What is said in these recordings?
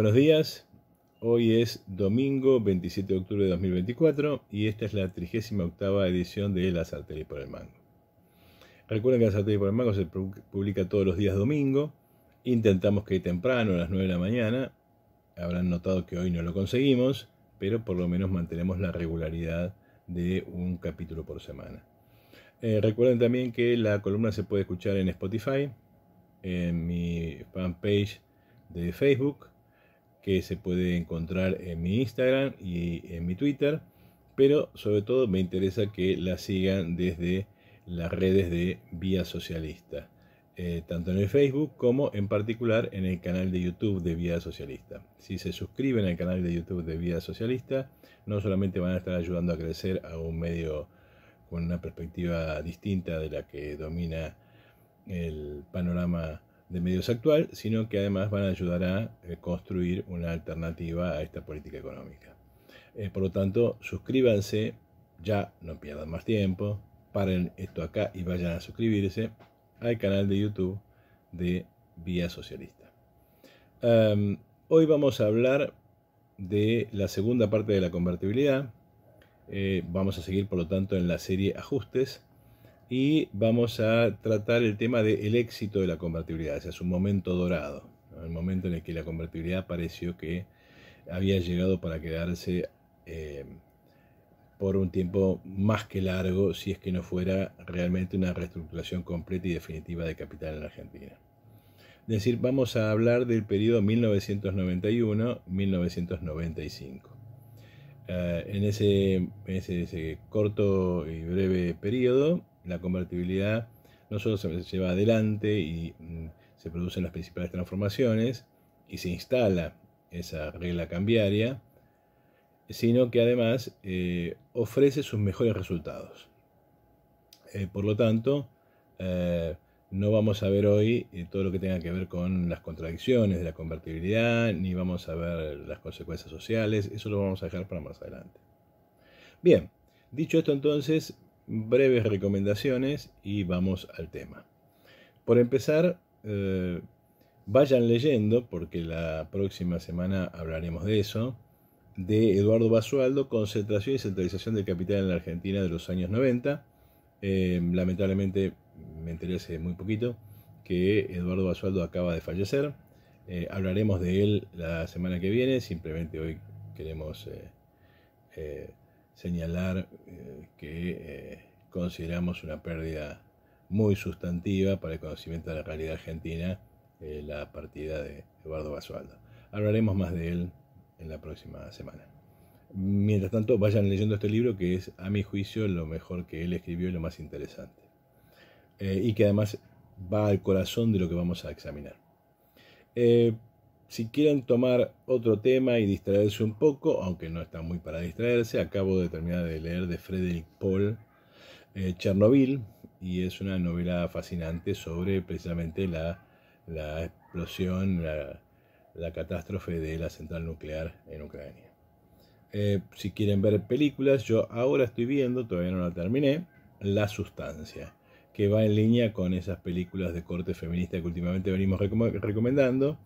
Buenos días, hoy es domingo 27 de octubre de 2024 y esta es la 38 edición de La y por el Mango. Recuerden que La Arterias por el Mango se publica todos los días domingo, intentamos que temprano, a las 9 de la mañana, habrán notado que hoy no lo conseguimos, pero por lo menos mantenemos la regularidad de un capítulo por semana. Eh, recuerden también que la columna se puede escuchar en Spotify, en mi fanpage de Facebook, que se puede encontrar en mi Instagram y en mi Twitter, pero sobre todo me interesa que la sigan desde las redes de Vía Socialista, eh, tanto en el Facebook como en particular en el canal de YouTube de Vía Socialista. Si se suscriben al canal de YouTube de Vía Socialista, no solamente van a estar ayudando a crecer a un medio con una perspectiva distinta de la que domina el panorama de medios actual, sino que además van a ayudar a eh, construir una alternativa a esta política económica. Eh, por lo tanto, suscríbanse, ya no pierdan más tiempo, paren esto acá y vayan a suscribirse al canal de YouTube de Vía Socialista. Em, hoy vamos a hablar de la segunda parte de la convertibilidad. Eh, vamos a seguir, por lo tanto, en la serie Ajustes y vamos a tratar el tema del éxito de la convertibilidad, o sea, su momento dorado, el momento en el que la convertibilidad pareció que había llegado para quedarse eh, por un tiempo más que largo, si es que no fuera realmente una reestructuración completa y definitiva de capital en Argentina. Es decir, vamos a hablar del periodo 1991-1995. Eh, en, ese, ese, corto y breve periodo la convertibilidad no solo se lleva adelante y mm, se producen las principales transformaciones y se instala esa regla cambiaria, sino que además eh, ofrece sus mejores resultados. Eh, por lo tanto, eh, no vamos a ver hoy todo lo que tenga que ver con las contradicciones de la convertibilidad, ni vamos a ver las consecuencias sociales, eso lo vamos a dejar para más adelante. Bien, dicho esto entonces, breves recomendaciones y vamos al tema. Por empezar, eh, vayan leyendo, porque la próxima semana hablaremos de eso, de Eduardo Basualdo, Concentración y Centralización del Capital en la Argentina de los años 90. Em, lamentablemente me enteré hace muy poquito que Eduardo Basualdo acaba de fallecer. Eh, hablaremos de él la semana que viene, simplemente hoy queremos eh, señalar eh, que eh, consideramos una pérdida muy sustantiva para el conocimiento de la realidad argentina eh, la partida de Eduardo Basualdo. Hablaremos más de él en la próxima semana. Mientras tanto, vayan leyendo este libro que es, a mi juicio, lo mejor que él escribió y lo más interesante. y que además va al corazón de lo que vamos a examinar. Si quieren tomar otro tema y distraerse un poco, aunque no está muy para distraerse, acabo de terminar de leer de Frederick Paul eh, Chernobyl y es una novela fascinante sobre precisamente la, explosión, la, catástrofe de la central nuclear en Ucrania. Eh, si quieren ver películas, yo ahora estoy viendo, todavía no la terminé, La Sustancia, que va en línea con esas películas de corte feminista que últimamente venimos recomendando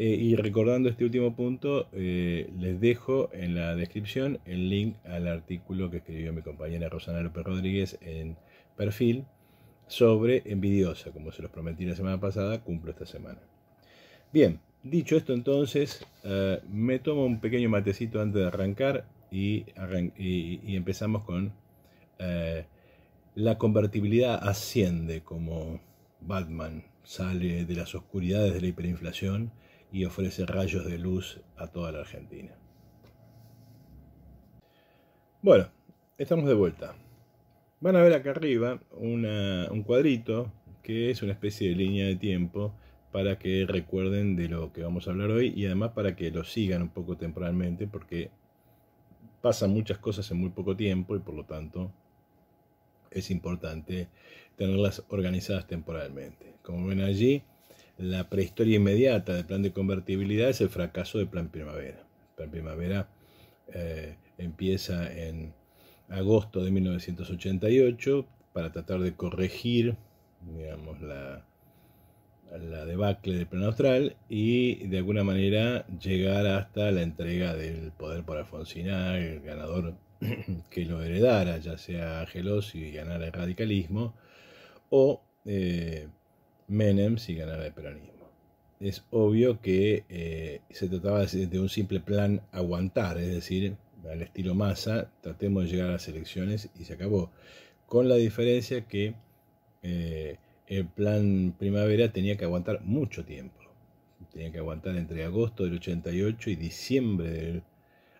eh, y recordando este último punto, eh, les dejo en la descripción el link al artículo que escribió mi compañera Rosana López Rodríguez en perfil sobre envidiosa, como se los prometí la semana pasada, cumplo esta semana. Bien, dicho esto entonces, eh, me tomo un pequeño matecito antes de arrancar y empezamos con la convertibilidad asciende como Batman sale de las oscuridades de la hiperinflación y ofrece rayos de luz a toda la Argentina. Bueno, estamos de vuelta. Van a ver acá arriba un cuadrito que es una especie de línea de tiempo para que recuerden de lo que vamos a hablar hoy y además para que lo sigan un poco temporalmente porque pasan muchas cosas en muy poco tiempo y por lo tanto es importante tenerlas organizadas temporalmente. Como ven allí, la prehistoria inmediata del plan de convertibilidad es el fracaso del plan primavera. El plan primavera eh, empieza en agosto de 1988 para tratar de corregir digamos, la, la debacle del plan austral y de alguna manera llegar hasta la entrega del poder por Alfonsina, el ganador que lo heredara, ya sea Gelos y ganara el radicalismo, o eh, Menem si ganara el peronismo. Es obvio que eh, se trataba de un simple plan aguantar, es decir, al estilo masa, tratemos de llegar a las elecciones y se acabó. Con la diferencia que eh, el plan primavera tenía que aguantar mucho tiempo. Tenía que aguantar entre agosto del 88 y diciembre del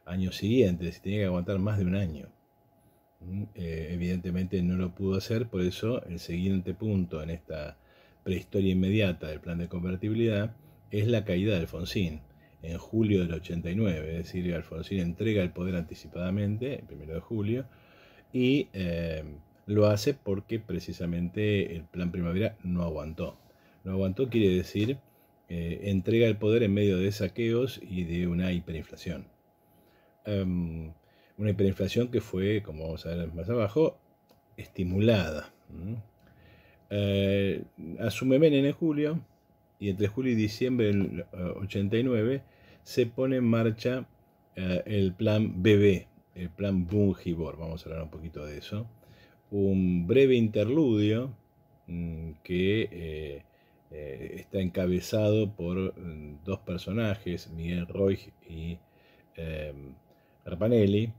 año siguiente, tenía que aguantar más de un año. Mm, eh, evidentemente no lo pudo hacer, por eso el siguiente punto en esta prehistoria inmediata del plan de convertibilidad es la caída de Alfonsín en julio del 89, es decir, Alfonsín entrega el poder anticipadamente, el primero de julio, y eh, lo hace porque precisamente el plan primavera no aguantó. No aguantó quiere decir eh, entrega el poder en medio de saqueos y de una hiperinflación. Em, una hiperinflación que fue, como vamos a ver más abajo, estimulada eh, asume Menem en julio y entre julio y diciembre del 89 eh, se pone en marcha eh, el plan BB, el plan Bungibor, vamos a hablar un poquito de eso, un breve interludio mm, que eh, está encabezado por mm, dos personajes, Miguel Roig y Rapanelli,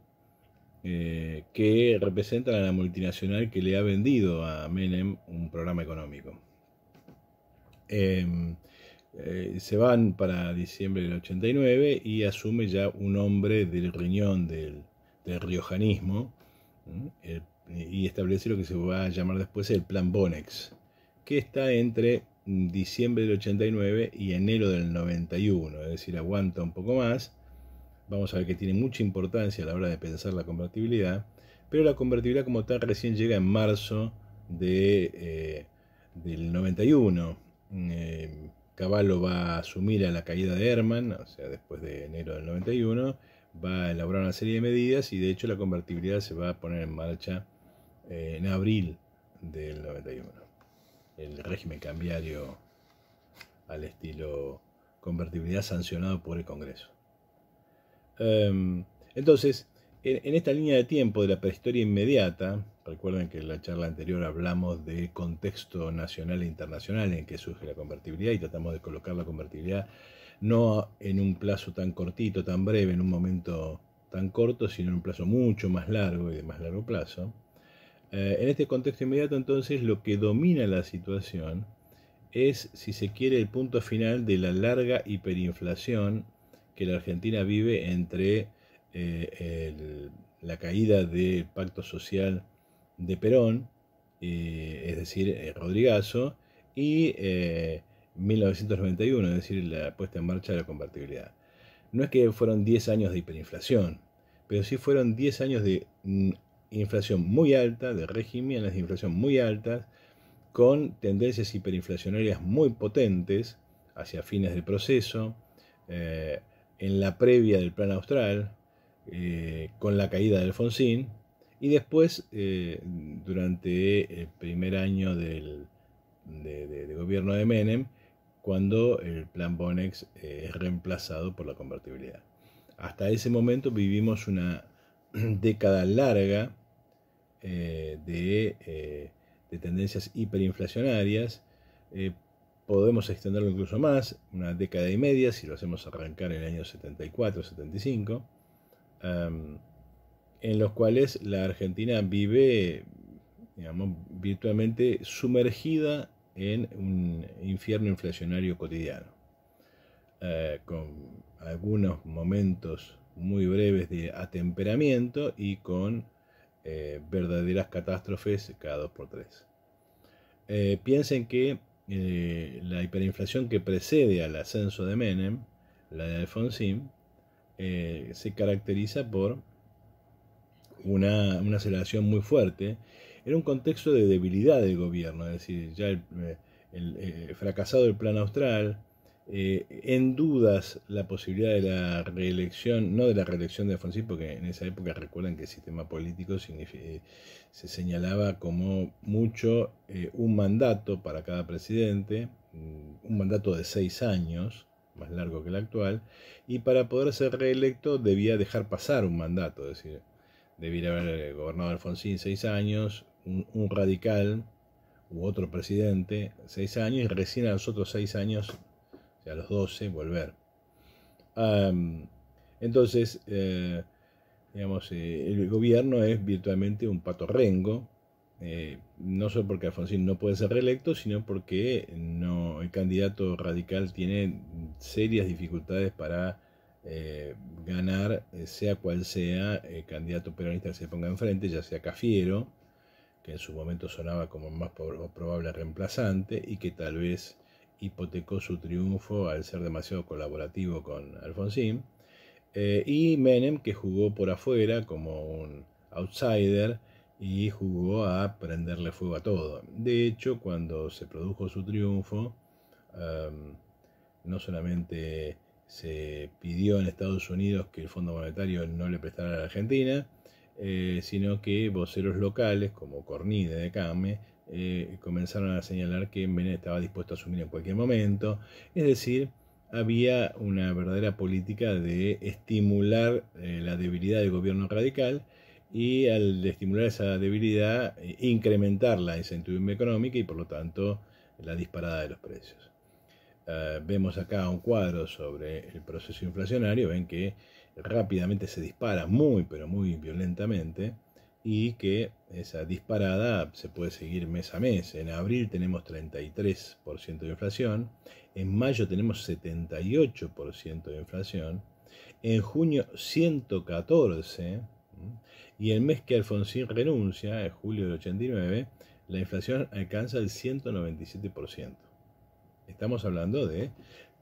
eh, que representan a la multinacional que le ha vendido a Menem un programa económico. Em, eh, se van para diciembre del 89 y asume ya un hombre del riñón del, riojanismo y establece lo que se va a llamar después el Plan Bonex, que está entre diciembre del 89 y enero del 91, es decir, aguanta un poco más vamos a ver que tiene mucha importancia a la hora de pensar la convertibilidad, pero la convertibilidad como tal recién llega en marzo de, eh, del 91. Eh, Caballo va a asumir a la caída de Herman, o sea, después de enero del 91, va a elaborar una serie de medidas y de hecho la convertibilidad se va a poner en marcha eh, en abril del 91. El régimen cambiario al estilo convertibilidad sancionado por el Congreso. Em, entonces, en, esta línea de tiempo de la prehistoria inmediata, recuerden que en la charla anterior hablamos de contexto nacional e internacional en que surge la convertibilidad y tratamos de colocar la convertibilidad no en un plazo tan cortito, tan breve, en un momento tan corto, sino en un plazo mucho más largo y de más largo plazo. Eh, en este contexto inmediato, entonces, lo que domina la situación es, si se quiere, el punto final de la larga hiperinflación que la Argentina vive entre eh, la caída del pacto social de Perón, eh, es decir, eh, Rodrigazo, y 1991, es decir, la puesta en marcha de la convertibilidad. No es que fueron 10 años de hiperinflación, pero sí fueron 10 años mm, de inflación muy alta, de regímenes de inflación muy altas, con tendencias hiperinflacionarias muy potentes hacia fines del proceso, en la previa del Plan Austral, eh, con la caída de Alfonsín, y después, eh, durante el primer año del gobierno de Menem, cuando el Plan Bonex eh, es reemplazado por la convertibilidad. Hasta ese momento vivimos una década larga de, tendencias hiperinflacionarias, podemos extenderlo incluso más, una década y media, si lo hacemos arrancar en el año 74-75, en los cuales la Argentina vive, digamos, virtualmente sumergida en un infierno inflacionario cotidiano, eh, con algunos momentos muy breves de atemperamiento y con eh, verdaderas catástrofes cada dos por tres. Eh, piensen que eh, la hiperinflación que precede al ascenso de Menem, la de Alfonsín, eh, se caracteriza por una, aceleración muy fuerte. en un contexto de debilidad del gobierno, es decir, ya el, eh, fracasado el plan austral, eh, en dudas la posibilidad de la reelección, no de la reelección de Alfonsín, porque en esa época recuerdan que el sistema político eh, se señalaba como mucho eh, un mandato para cada presidente, un mandato de seis años, más largo que el actual, y para poder ser reelecto debía dejar pasar un mandato, es decir, debía haber gobernado Alfonsín seis años, un, un radical u otro presidente seis años, y recién a los otros seis años a los 12 volver. entonces, eh, digamos, eh, el gobierno es virtualmente un pato rengo, eh, no solo porque Alfonsín no puede ser reelecto, sino porque no, el candidato radical tiene serias dificultades para ganar, sea cual sea el candidato peronista que se ponga enfrente, ya sea Cafiero, que en su momento sonaba como más probable reemplazante y que tal vez hipotecó su triunfo al ser demasiado colaborativo con Alfonsín, eh, y Menem, que jugó por afuera como un outsider y jugó a prenderle fuego a todo. De hecho, cuando se produjo su triunfo, em, no solamente se pidió en Estados Unidos que el Fondo Monetario no le prestara a la Argentina, eh, sino que voceros locales como Cornide de Came eh, comenzaron a señalar que Menem estaba dispuesto a asumir en cualquier momento. Es decir, había una verdadera política de estimular eh, la debilidad del gobierno radical y al estimular esa debilidad, eh, incrementar la incertidumbre económica y por lo tanto la disparada de los precios. Ah, vemos acá un cuadro sobre el proceso inflacionario, ven que rápidamente se dispara muy, pero muy violentamente y que esa disparada se puede seguir mes a mes. En abril tenemos 33% de inflación, en mayo tenemos 78% de inflación, en junio 114%, y el mes que Alfonsín renuncia, en julio del 89, la inflación alcanza el 197%. Estamos hablando de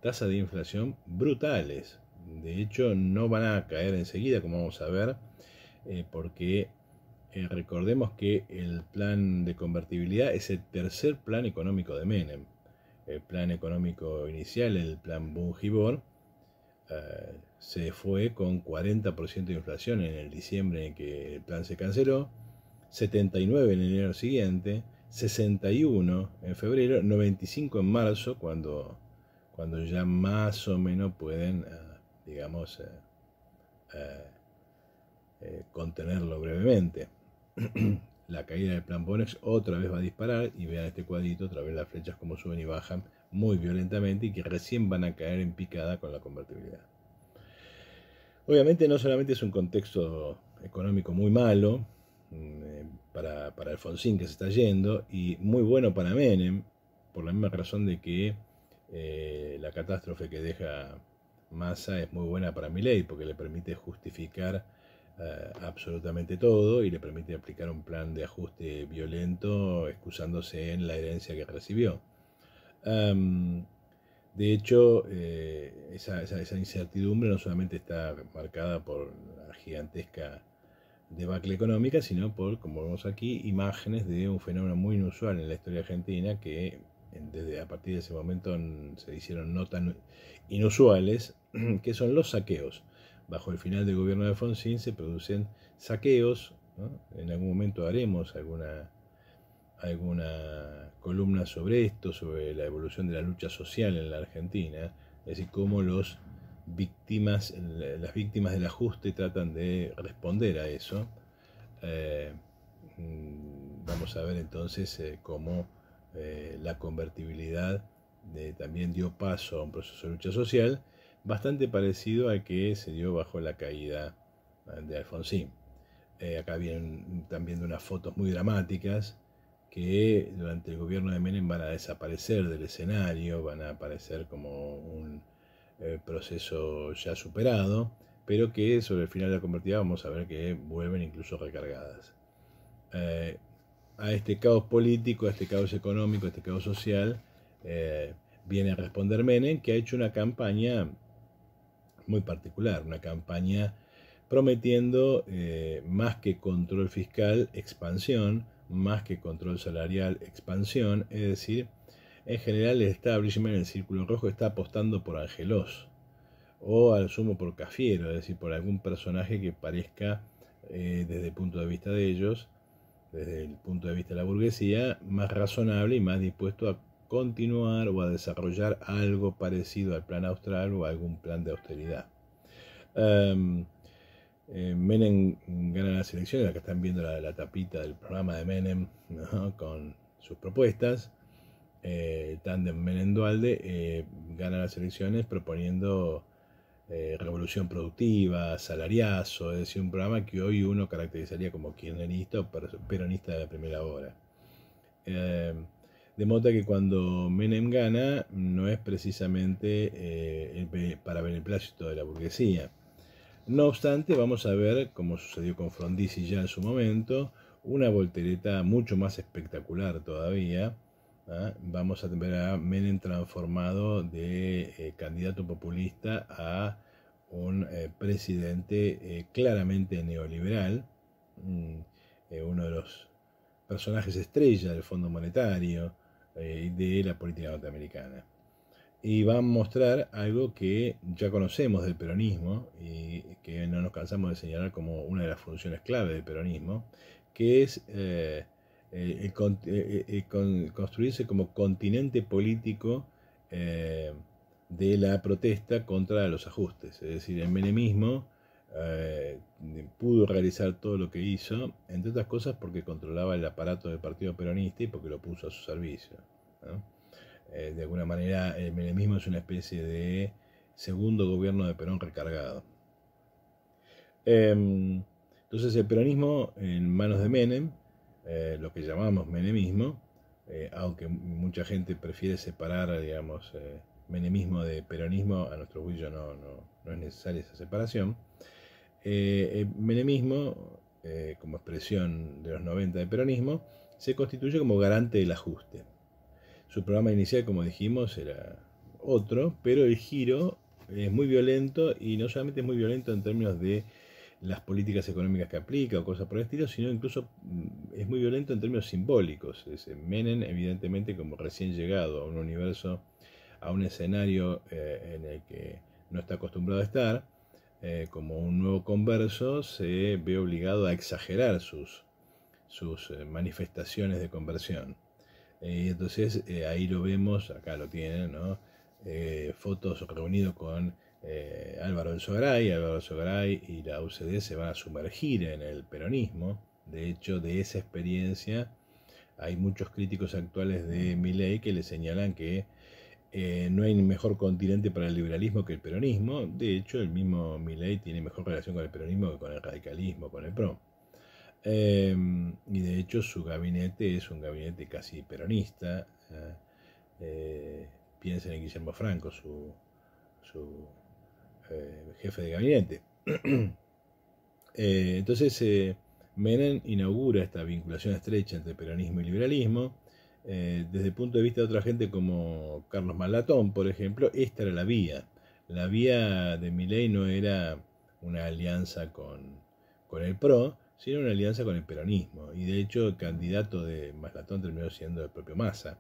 tasas de inflación brutales. De hecho, no van a caer enseguida, como vamos a ver, eh, porque eh, recordemos que el plan de convertibilidad es el tercer plan económico de Menem. El plan económico inicial, el plan Bungibor, eh, se fue con 40% de inflación en el diciembre en que el plan se canceló, 79 en el enero siguiente, 61 en febrero, 95 en marzo, cuando, cuando ya más o menos pueden, eh, digamos, contenerlo brevemente. la caída del plan Bonex otra vez va a disparar y vean este cuadrito, otra vez las flechas como suben y bajan muy violentamente y que recién van a caer en picada con la convertibilidad. Obviamente no solamente es un contexto económico muy malo mm, eh, para, para Alfonsín que se está yendo y muy bueno para Menem, por la misma razón de que eh, la catástrofe que deja Massa es muy buena para Milei porque le permite justificar eh, absolutamente todo y le permite aplicar un plan de ajuste violento excusándose en la herencia que recibió. Em, de hecho, eh, esa, incertidumbre no solamente está marcada por la gigantesca debacle económica, sino por, como vemos aquí, imágenes de un fenómeno muy inusual en la historia argentina que desde a partir de ese momento se hicieron no tan inusuales, que son los saqueos. Bajo el final del gobierno de Alfonsín se producen saqueos, en algún momento haremos alguna, alguna columna sobre esto, sobre la evolución de la lucha social en la Argentina, es decir, cómo los víctimas, las víctimas del ajuste tratan de responder a eso. Eh, mm, vamos a ver entonces eh, cómo eh, la convertibilidad también dio paso a un proceso de lucha social bastante parecido al que se dio bajo la caída de Alfonsín. Eh, acá vienen también unas fotos muy dramáticas que durante el gobierno de Menem van a desaparecer del escenario, van a aparecer como un eh, proceso ya superado, pero que sobre el final de la convertida vamos a ver que vuelven incluso recargadas. Eh, a este caos político, a este caos económico, a este caos social, viene a responder Menem, que ha hecho una campaña muy particular, una campaña prometiendo eh, más que control fiscal, expansión, más que control salarial, expansión, es decir, en general el establishment, el círculo rojo, está apostando por Angelos o al sumo por Cafiero, es decir, por algún personaje que parezca eh, desde el punto de vista de ellos, desde el punto de vista de la burguesía, más razonable y más dispuesto a continuar o a desarrollar algo parecido al plan austral o algún plan de austeridad. Em, em, Menem gana las elecciones, acá están viendo la, tapita del programa de Menem con sus propuestas. Eh, el tándem Menem-Dualde eh, gana las elecciones proponiendo eh, revolución productiva, salariazo, es decir, un programa que hoy uno caracterizaría como kirchnerista o peronista de la primera hora. Em, de modo que cuando Menem gana no es precisamente eh, el, para beneplácito de la burguesía. No obstante, vamos a ver, como sucedió con Frondizi ya en su momento, una voltereta mucho más espectacular todavía. ¿ah? Vamos a ver a Menem transformado de eh, candidato populista a un eh, presidente eh, claramente neoliberal, mm, uno de los personajes estrella del Fondo Monetario, eh, de la política norteamericana. Y va a mostrar algo que ya conocemos del peronismo y que no nos cansamos de señalar como una de las funciones clave del peronismo, que es eh, eh, construirse como continente político de la protesta contra los ajustes. Es decir, el menemismo eh, pudo realizar todo lo que hizo, entre otras cosas porque controlaba el aparato del Partido Peronista y porque lo puso a su servicio. Eh, de alguna manera, el menemismo es una especie de segundo gobierno de Perón recargado. Em, entonces, el peronismo en manos de Menem, eh, lo que llamamos menemismo, aunque mucha gente prefiere separar, digamos, menemismo de peronismo, a nuestro juicio no es necesaria esa separación, eh, el menemismo, eh, como expresión de los 90 de peronismo, se constituye como garante del ajuste. Su programa inicial, como dijimos, era otro, pero el giro es muy violento y no solamente es muy violento en términos de las políticas económicas que aplica o cosas por el estilo, sino incluso mm, es muy violento en términos simbólicos. Eh, Menem, evidentemente, como recién llegado a un universo, a un escenario en el que no está acostumbrado a estar, eh, como un nuevo converso, se ve obligado a exagerar sus, sus eh, manifestaciones de conversión. Y eh, entonces ahí lo vemos, acá lo tienen, fotos reunidos con Álvaro El Álvaro El y la UCD se van a sumergir en el peronismo. De hecho, de esa experiencia hay muchos críticos actuales de Milley que le señalan que eh, no hay mejor continente para el liberalismo que el peronismo. De hecho, el mismo Milley tiene mejor relación con el peronismo que con el radicalismo, con el PRO. Em, y de hecho, su gabinete es un gabinete casi peronista. Eh, eh, piensen en Guillermo Franco, su, su jefe de gabinete. entonces, Menem inaugura esta vinculación estrecha entre peronismo y liberalismo eh, desde el punto de vista de otra gente como Carlos Malatón, por ejemplo, esta era la vía. La vía de Milei no era una alianza con, el PRO, sino una alianza con el peronismo. Y de hecho, el candidato de Malatón terminó siendo el propio Massa,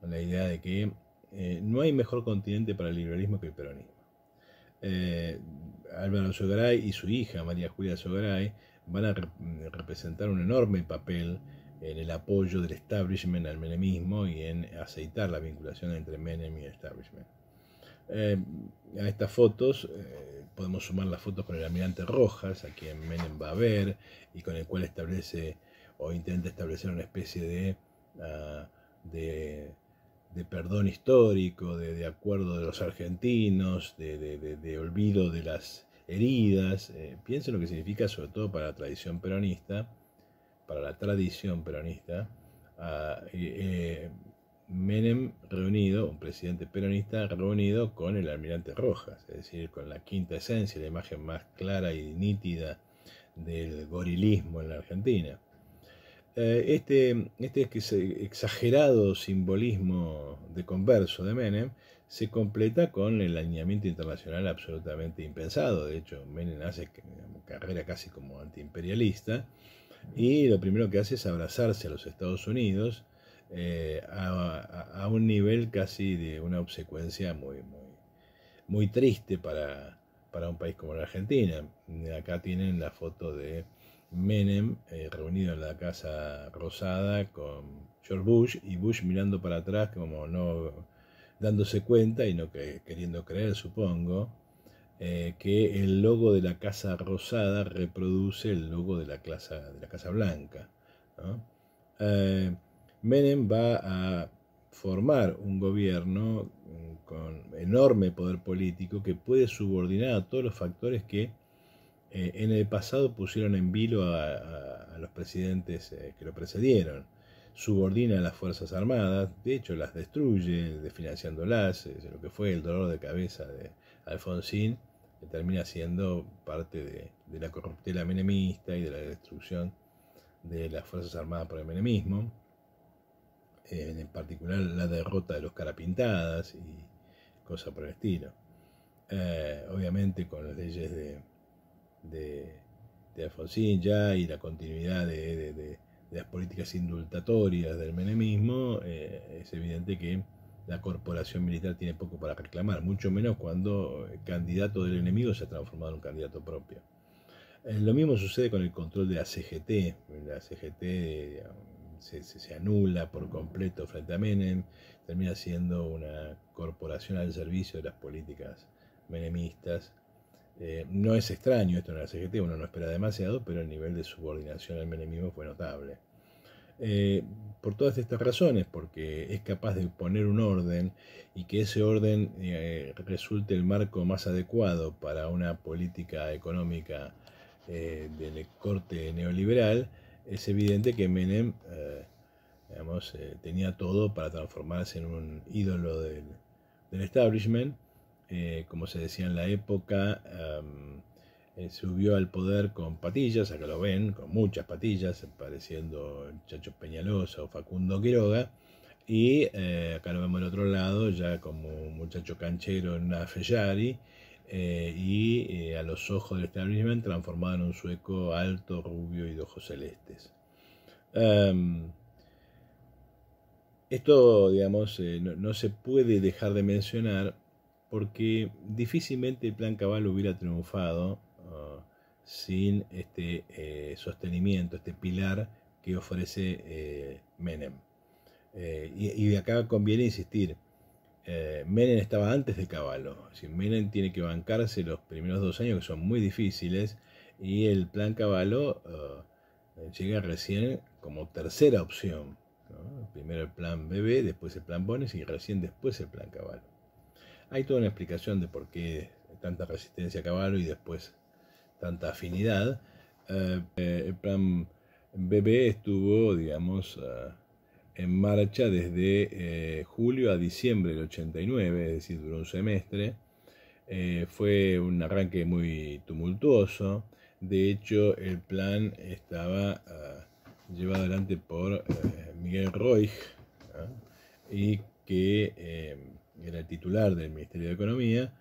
con la idea de que eh, no hay mejor continente para el liberalismo que el peronismo. Eh, Álvaro Sogaray y su hija, María Julia Sogaray, van a representar un enorme papel en el apoyo del establishment al menemismo y en aceitar la vinculación entre Menem y el establishment. Eh, a estas fotos eh, podemos sumar las fotos con el almirante Rojas, a quien Menem va a ver y con el cual establece o intenta establecer una especie de, ah, de, perdón histórico, de, acuerdo de los argentinos, de, olvido de las heridas. Eh, lo que significa sobre todo para la tradición peronista para la tradición peronista, eh, eh, Menem reunido, un presidente peronista reunido con el almirante Rojas, es decir, con la quinta esencia, la imagen más clara y nítida del gorilismo en la Argentina. Eh, este, este exagerado simbolismo de converso de Menem se completa con el alineamiento internacional absolutamente impensado. De hecho, Menem hace carrera casi como antiimperialista y lo primero que hace es abrazarse a los Estados Unidos eh, a, un nivel casi de una obsecuencia muy, muy, muy triste para, un país como la Argentina. Acá tienen la foto de Menem eh, reunido en la Casa Rosada con George Bush y Bush mirando para atrás como no dándose cuenta y no que, queriendo creer, supongo eh, que el logo de la Casa Rosada reproduce el logo de la, de la Casa Blanca. Eh, Menem va a formar un gobierno con enorme poder político que puede subordinar a todos los factores que eh, en el pasado pusieron en vilo a, a los presidentes que lo precedieron. Subordina a las Fuerzas Armadas, de hecho las destruye, desfinanciándolas, lo que fue el dolor de cabeza de, Alfonsín, que termina siendo parte de, la corruptela menemista y de la destrucción de las Fuerzas Armadas por el menemismo, en particular la derrota de los carapintadas y cosas por el estilo. Eh, obviamente con las leyes de, de, Alfonsín ya y la continuidad de, las políticas indultatorias del menemismo, eh, es evidente que la corporación militar tiene poco para reclamar, mucho menos cuando el candidato del enemigo se ha transformado en un candidato propio. Eh, lo mismo sucede con el control de la CGT. La CGT se, anula por completo frente a Menem, termina siendo una corporación al servicio de las políticas menemistas. Eh, no es extraño esto en la CGT, uno no espera demasiado, pero el nivel de subordinación al menemismo fue notable. Eh, por todas estas razones, porque es capaz de poner un orden y que ese orden eh, resulte el marco más adecuado para una política económica de eh, del corte neoliberal, es evidente que Menem tenía todo para transformarse en un ídolo del, establishment, como se decía en la época. Eh, subió al poder con patillas, acá lo ven, con muchas patillas, pareciendo Chacho Peñalosa o Facundo Quiroga. Y eh, acá lo vemos al otro lado, ya como un muchacho canchero en una eh, y a los ojos del establishment transformado en un sueco alto, rubio y de ojos celestes. Em, esto, digamos, no, no se puede dejar de mencionar porque difícilmente el plan Cabal hubiera triunfado sin este eh, sostenimiento, este pilar que ofrece eh, Menem. Eh, y, de acá conviene insistir, Menem estaba antes de Caballo, si Menem tiene que bancarse los primeros dos años que son muy difíciles y el plan Caballo llega recién como tercera opción. Primero el plan Bebé, después el plan Bones y recién después el plan Caballo. Hay toda una explicación de por qué tanta resistencia a Caballo y después tanta afinidad, el eh, eh, plan BB estuvo, digamos, eh, en marcha desde julio a diciembre del 89, es decir, duró un semestre. fue un arranque muy tumultuoso. De hecho, el plan estaba llevado adelante por Miguel Roig, ¿ah? y que era el titular del Ministerio de Economía,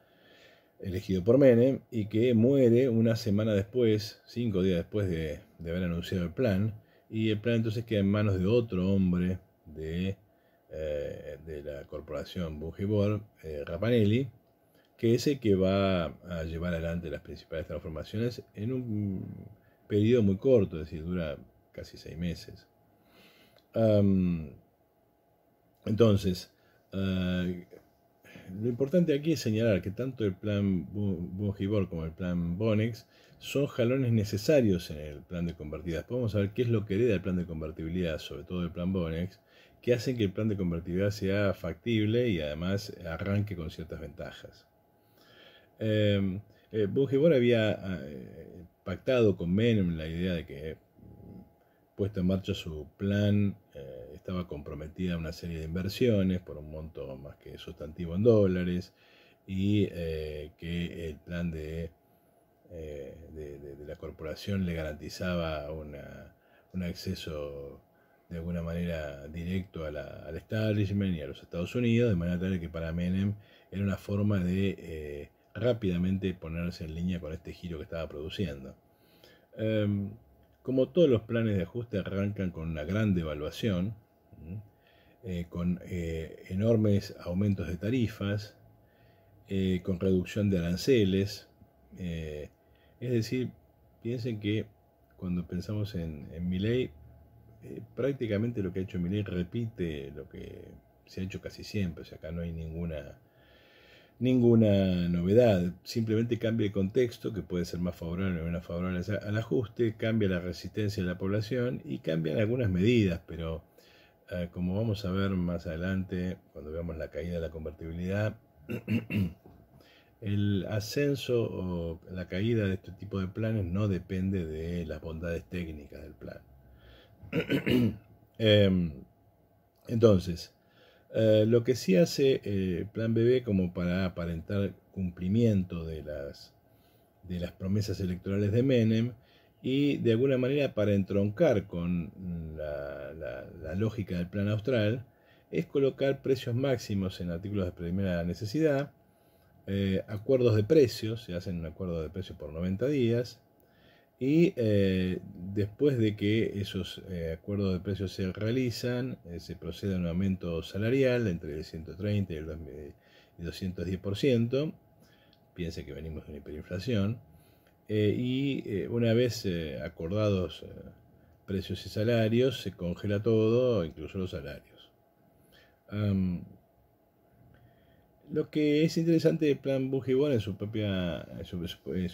elegido por Menem y que muere una semana después, cinco días después de, haber anunciado el plan, y el plan entonces queda en manos de otro hombre de, eh, de la corporación Bujibor, eh, Rapanelli, que es el que va a llevar adelante las principales transformaciones en un periodo muy corto, es decir, dura casi seis meses. entonces, eh, lo importante aquí es señalar que tanto el plan Bungibor como el plan Bonex son jalones necesarios en el plan de convertidas. Podemos saber qué es lo que hereda el plan de convertibilidad, sobre todo el plan Bonex, que hacen que el plan de convertibilidad sea factible y además arranque con ciertas ventajas. Em, eh, había ah, eh, pactado con Menem la idea de que, mm, puesto en marcha su plan eh, estaba comprometida a una serie de inversiones por un monto más que sustantivo en dólares y eh, que el plan eh, de, de, la corporación le garantizaba una, un acceso de alguna manera directo al establishment y a los Estados Unidos, de manera tal que para Menem era una forma de eh, rápidamente ponerse en línea con este giro que estaba produciendo. Em, como todos los planes de ajuste arrancan con una gran devaluación, eh, con eh, enormes aumentos de tarifas, eh, con reducción de aranceles. es decir, piensen que cuando pensamos en, en prácticamente lo que ha hecho ley repite lo que se ha hecho casi siempre, o sea, acá no hay ninguna ninguna novedad, simplemente cambia el contexto, que puede ser más favorable o menos favorable al ajuste, cambia la resistencia de la población y cambian algunas medidas, pero eh, como vamos a ver más adelante, cuando veamos la caída de la convertibilidad, el ascenso o la caída de este tipo de planes no depende de las bondades técnicas del plan. Em, entonces, eh, lo que sí hace el eh, plan BB como para aparentar cumplimiento de de las promesas electorales de Menem y de alguna manera para entroncar con la, lógica del plan austral, es colocar precios máximos en artículos de primera necesidad, eh, acuerdos de precios, se hacen un acuerdo de precios por 90 días, y eh, después de que esos eh, acuerdos de precios se realizan, se procede a un aumento salarial entre el 130 y el 210%, piense que venimos de una hiperinflación, eh, y eh, una vez eh, acordados precios y salarios, se congela todo, incluso los salarios. lo que es interesante del plan Bujibón en su propia, en su,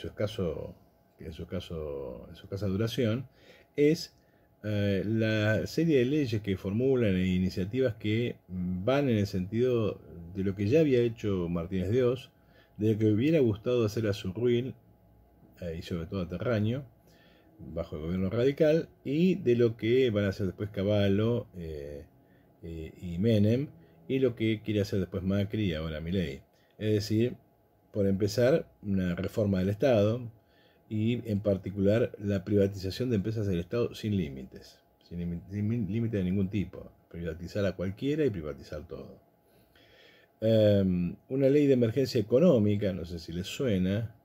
escaso, en su caso, en su escasa duración, es la serie de leyes que formulan e iniciativas que van en el sentido de lo que ya había hecho Martínez Dios, de lo que hubiera gustado hacer a su ruin eh, y sobre todo a bajo el gobierno radical, y de lo que van a hacer después Caballo eh, eh, y Menem, y lo que quiere hacer después Macri y ahora Milei. Es decir, por empezar, una reforma del Estado y en particular la privatización de empresas del Estado sin límites, sin límite de ningún tipo, privatizar a cualquiera y privatizar todo. Em, una ley de emergencia económica, no sé si les suena,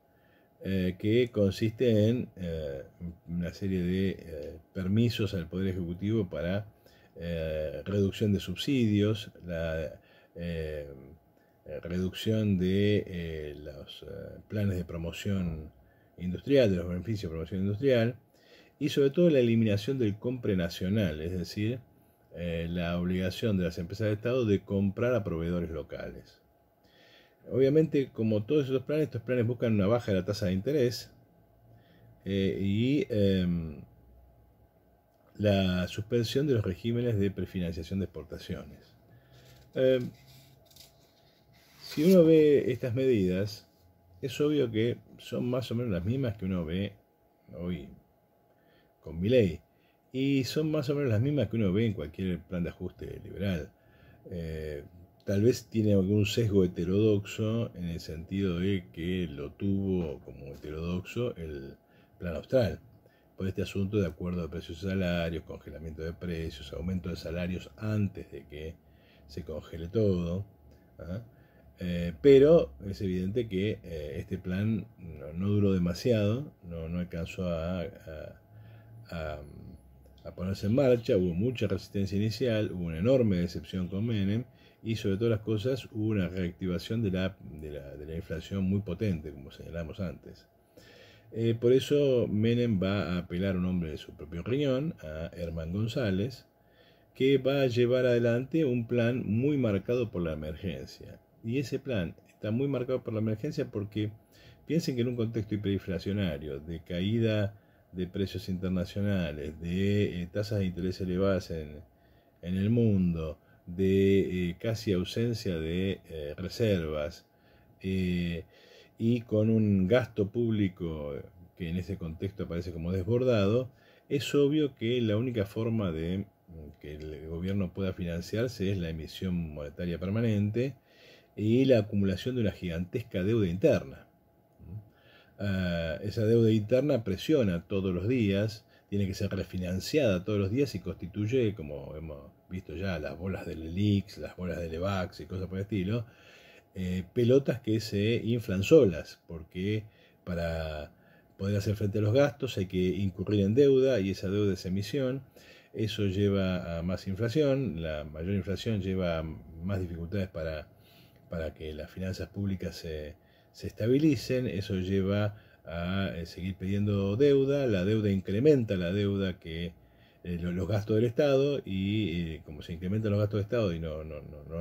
eh, que consiste en eh, una serie de eh, permisos al Poder Ejecutivo para reducción de subsidios, la reducción de los planes de promoción industrial, de los beneficios de promoción industrial, y sobre todo la eliminación del compre nacional, es decir, la obligación de las empresas de Estado de comprar a proveedores locales. Obviamente, como todos esos planes, estos planes buscan una baja de la tasa de interés eh, y em, la suspensión de los regímenes de prefinanciación de exportaciones. Em, si uno ve estas medidas, es obvio que son más o menos las mismas que uno ve hoy con mi ley y son más o menos las mismas que uno ve en cualquier plan de ajuste liberal. Eh, tal vez tiene algún sesgo heterodoxo en el sentido de que lo tuvo como heterodoxo el plan austral, por este asunto de acuerdo de precios y salarios, congelamiento de precios, aumento de salarios antes de que se congele todo. ¿ah? Eh, pero es evidente que eh, este plan no, duró demasiado, no, no alcanzó a ponerse en marcha, hubo mucha resistencia inicial, hubo una enorme decepción con Menem y sobre todas las cosas hubo una reactivación de la, inflación muy potente, como señalamos antes. Eh, por eso Menem va a apelar a un hombre de su propio riñón, a Herman González, que va a llevar adelante un plan muy marcado por la emergencia. Y ese plan está muy marcado por la emergencia porque piensen que en un contexto hiperinflacionario, de caída de precios internacionales, de eh, tasas de interés elevadas en, en el mundo, de eh, casi ausencia de eh, reservas eh, y con un gasto público que en ese contexto aparece como desbordado, es obvio que la única forma de mm, que el gobierno pueda financiarse es la emisión monetaria permanente y la acumulación de una gigantesca deuda interna. Ah, esa deuda interna presiona todos los días, tiene que ser refinanciada todos los días y constituye, como hemos visto ya las bolas del Elix, las bolas del Evax y cosas por el estilo, eh, pelotas que se inflan solas, porque para poder hacer frente a los gastos hay que incurrir en deuda y esa deuda es emisión. Eso lleva a más inflación, la mayor inflación lleva a más dificultades para, para que las finanzas públicas se estabilicen, eso lleva a eh, seguir pidiendo deuda, la deuda incrementa la deuda que eh, los, gastos del Estado y eh, como se incrementan los gastos del Estado y no,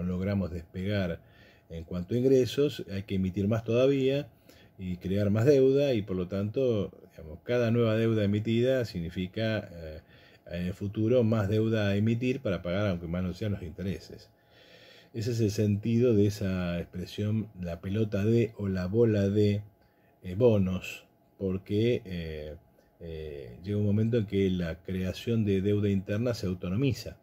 logramos despegar en cuanto a ingresos, hay que emitir más todavía y crear más deuda y por lo tanto digamos, cada nueva deuda emitida significa eh, en el futuro más deuda a emitir para pagar aunque más no sean los intereses. Ese es el sentido de esa expresión la pelota de o la bola de bonos, porque eh, llega un momento en que la creación de deuda interna se autonomiza.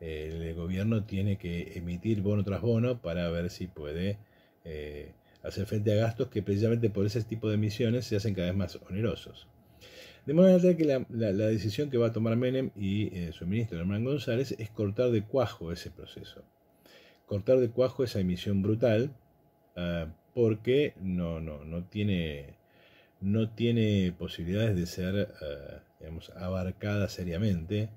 Eh, el gobierno tiene que emitir bono tras bono para ver si puede eh, hacer frente a gastos que precisamente por ese tipo de emisiones se hacen cada vez más onerosos. De manera que la, decisión que va a tomar Menem y su ministro Hernán González es cortar de cuajo ese proceso. Cortar de cuajo esa emisión brutal ah, porque no, no, no tiene no tiene posibilidades de ser eh, abarcada seriamente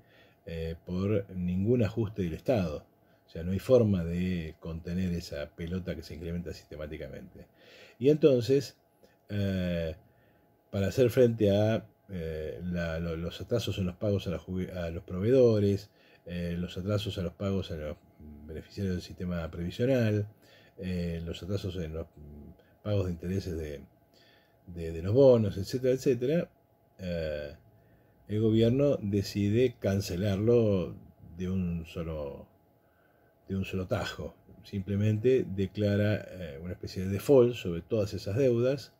eh, por ningún ajuste del Estado. O sea, no hay forma de contener esa pelota que se incrementa sistemáticamente. Y entonces, eh, para hacer frente a los atrasos en los pagos a, los, a los proveedores, los atrasos a los pagos a los beneficiarios del sistema previsional, los atrasos en los mm, pagos de intereses de, de, los bonos, etcétera, etcétera, eh, el gobierno decide cancelarlo de un solo, de un solo tajo. Simplemente declara eh, una especie de default sobre todas esas deudas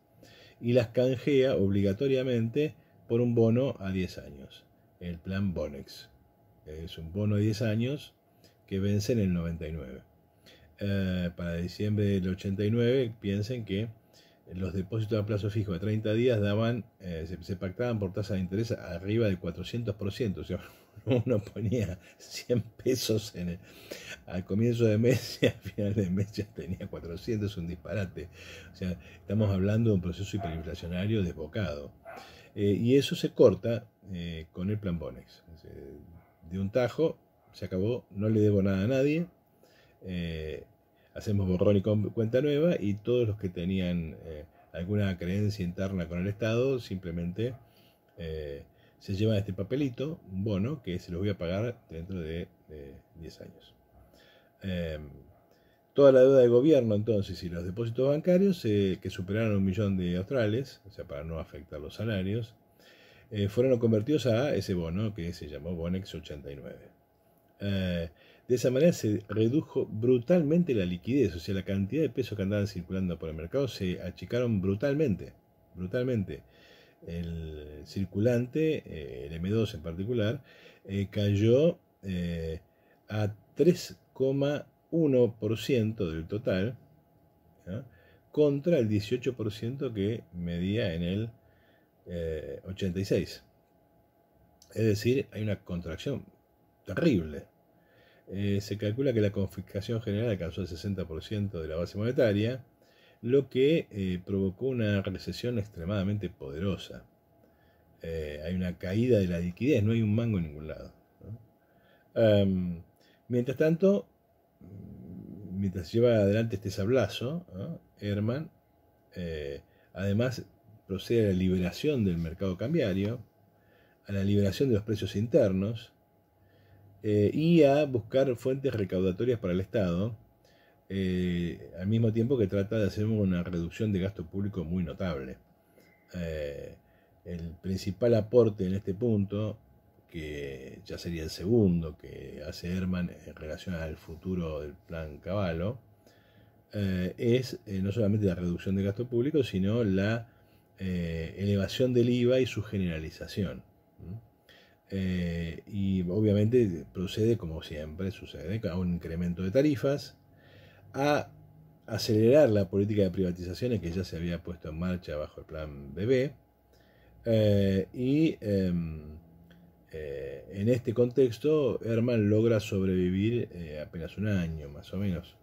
y las canjea obligatoriamente por un bono a 10 años, el plan Bonex. Es un bono de 10 años que vence en el 99. Eh, para diciembre del 89, piensen que los depósitos a plazo fijo de 30 días daban, eh, se, pactaban por tasa de interés arriba del 400%. O sea, uno ponía 100 pesos al comienzo de mes y al final de mes ya tenía 400, es un disparate. O sea, estamos hablando de un proceso hiperinflacionario desbocado. Eh, y eso se corta eh, con el plan Bonex. De un tajo, se acabó, no le debo nada a nadie hacemos borrón y cuenta nueva y todos los que tenían eh, alguna creencia interna con el Estado simplemente eh, se llevan este papelito, un bono que se los voy a pagar dentro de 10 años. Em, toda la deuda del gobierno entonces y los depósitos bancarios eh, que superaron un millón de australes, o sea, para no afectar los salarios, fueron convertidos a ese bono que se llamó Bonex 89. De esa manera se redujo brutalmente la liquidez, o sea, la cantidad de pesos que andaban circulando por el mercado se achicaron brutalmente, brutalmente. El circulante, eh, el M2 en particular, eh, cayó eh, a 3,1% del total, contra el 18% que medía en el 86. Es decir, hay una contracción terrible, eh, se calcula que la confiscación general alcanzó el 60% de la base monetaria, lo que eh, provocó una recesión extremadamente poderosa. Eh, hay una caída de la liquidez, no hay un mango en ningún lado. Em, mientras tanto, mm, mientras lleva adelante este sablazo, Herman, además procede a la liberación del mercado cambiario, a la liberación de los precios internos, eh, y a buscar fuentes recaudatorias para el Estado, eh, al mismo tiempo que trata de hacer una reducción de gasto público muy notable. Eh, el principal aporte en este punto, que ya sería el segundo que hace Herman en relación al futuro del plan Caballo, es no solamente la reducción de gasto público, sino la elevación del IVA y su generalización. Eh, y obviamente procede, como siempre sucede, a un incremento de tarifas, a acelerar la política de privatizaciones que ya se había puesto en marcha bajo el plan BB. Eh, y em, eh, en este contexto, Herman logra sobrevivir apenas un año, más o menos.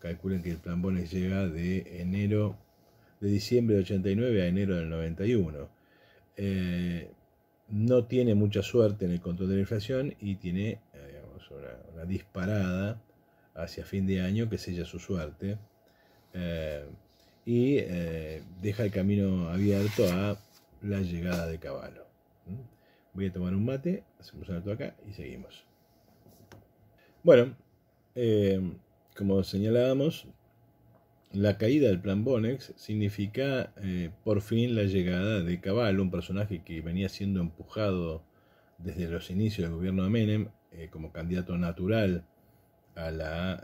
Calculen que el plan Bones llega de enero, de diciembre de 89 a enero del 91 no tiene mucha suerte en el control de la inflación y tiene eh, una, disparada hacia fin de año que sella su suerte eh, y eh, deja el camino abierto a la llegada de caballo. Voy a tomar un mate, hacemos un alto acá y seguimos. Bueno, como señalábamos, la caída del plan Bonex significa eh, por fin la llegada de Cabal, un personaje que venía siendo empujado desde los inicios del gobierno de Menem eh, como candidato natural eh, a la,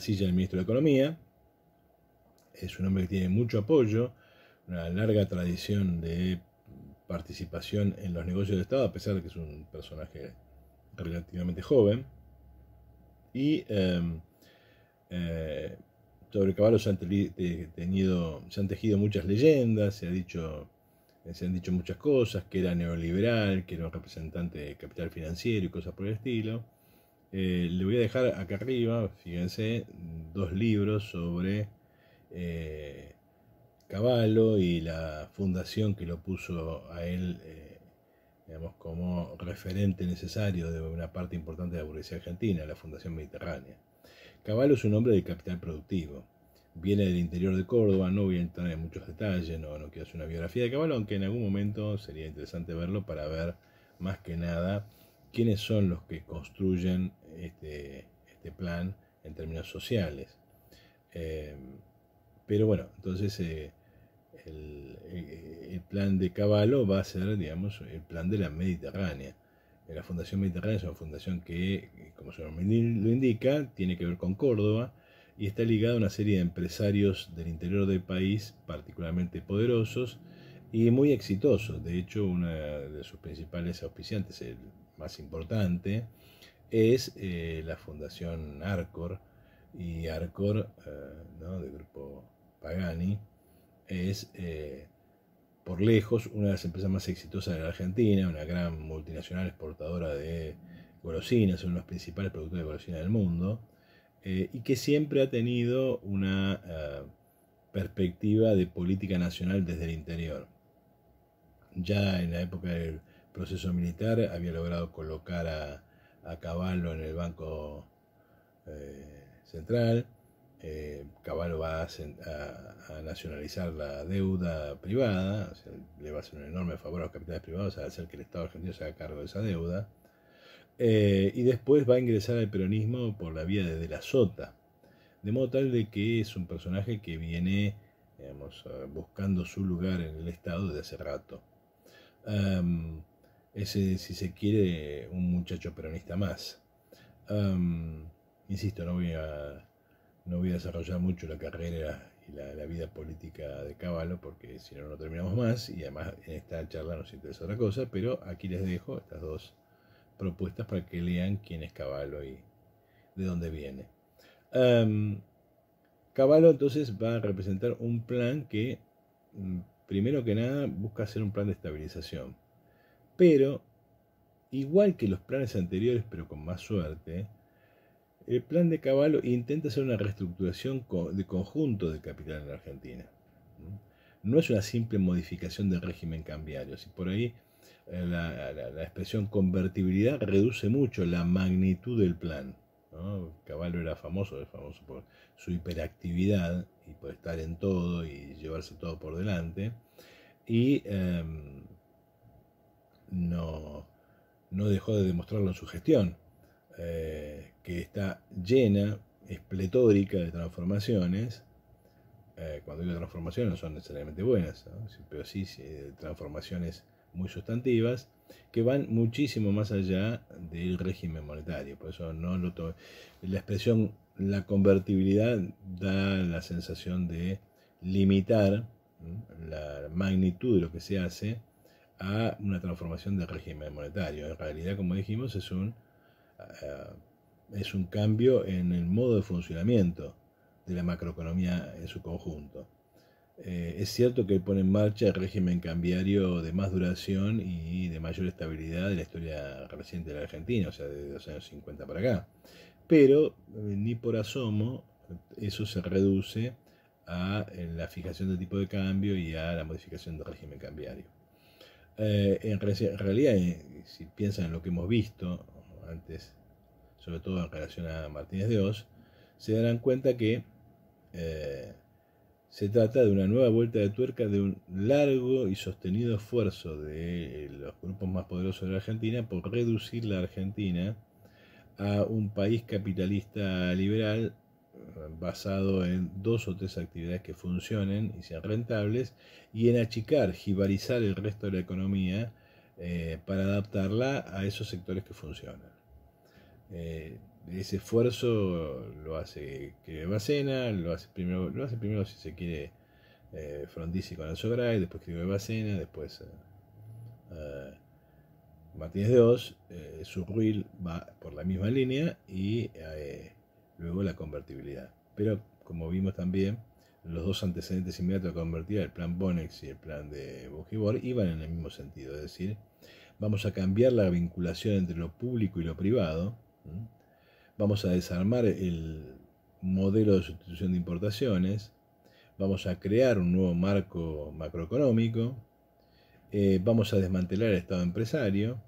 silla del ministro de Economía. Es un hombre que tiene mucho apoyo, una larga tradición de participación en los negocios de Estado, a pesar de que es un personaje relativamente joven. Y sobre eh, caballo se han, tenido, se han tejido muchas leyendas, eh, se, han dicho muchas cosas, que era neoliberal, que era un representante de capital financiero y cosas por el estilo. Eh, le voy a dejar acá arriba, fíjense, dos libros sobre Caballo y la fundación que lo puso a él, como referente necesario de una parte importante de la burguesía argentina, la Fundación Mediterránea. Caballo es un hombre de capital productivo. Viene del interior de Córdoba, no voy a entrar en muchos detalles, no, quiero hacer una biografía de Caballo, aunque en algún momento sería interesante verlo para ver más que nada quiénes son los que construyen este, este plan en términos sociales. Eh, pero bueno, entonces eh, el, eh, el, plan de Caballo va a ser, digamos, el plan de la Mediterránea la Fundación Mediterránea es una fundación que, como su nombre lo indica, tiene que ver con Córdoba y está ligada a una serie de empresarios del interior del país particularmente poderosos y muy exitosos. De hecho, uno de sus principales auspiciantes, el más importante, es eh, la Fundación Arcor y Arcor, eh, del grupo Pagani, es eh, por lejos una de las empresas más exitosas de la Argentina, una gran multinacional exportadora de golosinas, uno de los principales productores de golosinas del mundo, eh, y que siempre ha tenido una eh, perspectiva de política nacional desde el interior. Ya en la época del proceso militar había logrado colocar a, a Caballo en el Banco eh, Central, eh, Caballo va a, nacionalizar la deuda privada, le va a hacer un enorme favor a los capitales privados a hacer que el Estado argentino se haga cargo de esa deuda, eh, y después va a ingresar al peronismo por la vía de, de la sota, de modo tal de que es un personaje que viene eh, buscando su lugar en el Estado desde hace rato. ese, si se quiere, un muchacho peronista más. insisto, no voy a no voy a desarrollar mucho la carrera y la, vida política de Caballo, porque si no, no terminamos más, y además en esta charla nos interesa otra cosa, pero aquí les dejo estas dos propuestas para que lean quién es Caballo y de dónde viene. Em, Caballo entonces va a representar un plan que, mm, primero que nada, busca ser un plan de estabilización, pero, igual que los planes anteriores, pero con más suerte, el plan de Caballo intenta hacer una reestructuración de conjunto de capital en Argentina. No es una simple modificación del régimen cambiario. Si por ahí eh, la, expresión convertibilidad reduce mucho la magnitud del plan. ¿no? Caballo era famoso, es famoso por su hiperactividad y por estar en todo y llevarse todo por delante. Y em, no, dejó de demostrarlo en su gestión. Eh, que está llena, es de transformaciones, eh, cuando digo transformaciones no son necesariamente buenas, pero sí, eh, transformaciones muy sustantivas, que van muchísimo más allá del régimen monetario. Por eso no lo la expresión, la convertibilidad da la sensación de limitar la magnitud de lo que se hace a una transformación del régimen monetario. En realidad, como dijimos, es un eh, es un cambio en el modo de funcionamiento de la macroeconomía en su conjunto. Eh, es cierto que pone en marcha el régimen cambiario de más duración y de mayor estabilidad de la historia reciente de la Argentina, o sea, desde los años 50 para acá. Pero eh, ni por asomo eso se reduce a eh, la fijación del tipo de cambio y a la modificación del régimen cambiario. en realidad, si piensan en lo que hemos visto antes sobre todo en relación a Martínez de Oz, se darán cuenta que eh, se trata de una nueva vuelta de tuerca de un largo y sostenido esfuerzo de los grupos más poderosos de la Argentina por reducir la Argentina a un país capitalista liberal eh, basado en dos o tres actividades que funcionen y sean rentables y en achicar, jibarizar el resto de la economía eh, para adaptarla a esos sectores que funcionan. Eh, ese esfuerzo lo hace que Bacena, lo hace primero, lo hace primero si se quiere eh, Frondizi con Alzogray, después que Bacena, después eh, eh, Martínez de Oz, va por la misma línea y luego la convertibilidad. Pero como vimos también, los dos antecedentes inmediatos a convertir, el plan Bonex y el plan de Bogibor, iban en el mismo sentido, es decir, vamos a cambiar la vinculación entre lo público y lo privado, ¿Mm? Vamos a desarmar el modelo de sustitución de importaciones, vamos a crear un nuevo marco macroeconómico, eh, vamos a desmantelar el Estado empresario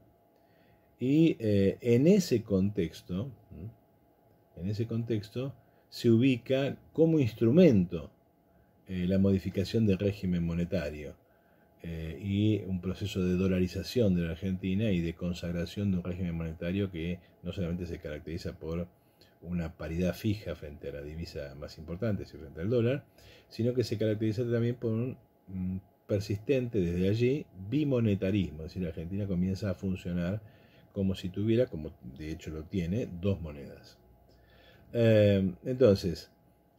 y eh, en ese contexto, ¿Mm? en ese contexto se ubica como instrumento eh, la modificación del régimen monetario eh, y un proceso de dolarización de la Argentina y de consagración de un régimen monetario que no solamente se caracteriza por una paridad fija frente a la divisa más importante, frente al dólar, sino que se caracteriza también por un persistente desde allí bimonetarismo, es decir, la Argentina comienza a funcionar como si tuviera, como de hecho lo tiene, dos monedas. Eh, entonces,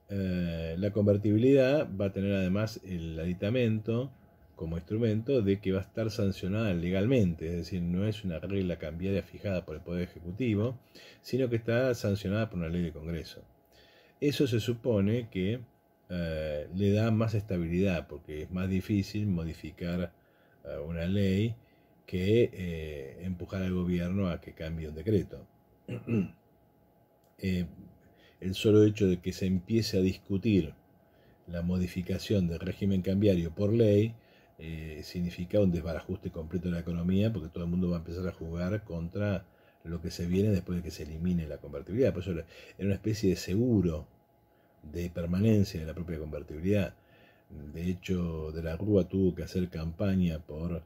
eh, la convertibilidad va a tener además el aditamento, como instrumento de que va a estar sancionada legalmente, es decir, no es una regla cambiaria fijada por el Poder Ejecutivo, sino que está sancionada por una ley de Congreso. Eso se supone que eh, le da más estabilidad, porque es más difícil modificar eh, una ley que eh, empujar al gobierno a que cambie un decreto. el solo hecho de que se empiece a discutir la modificación del régimen cambiario por ley eh, significa un desbarajuste completo de la economía porque todo el mundo va a empezar a jugar contra lo que se viene después de que se elimine la convertibilidad. Por eso era una especie de seguro de permanencia de la propia convertibilidad. De hecho, de la Rúa tuvo que hacer campaña por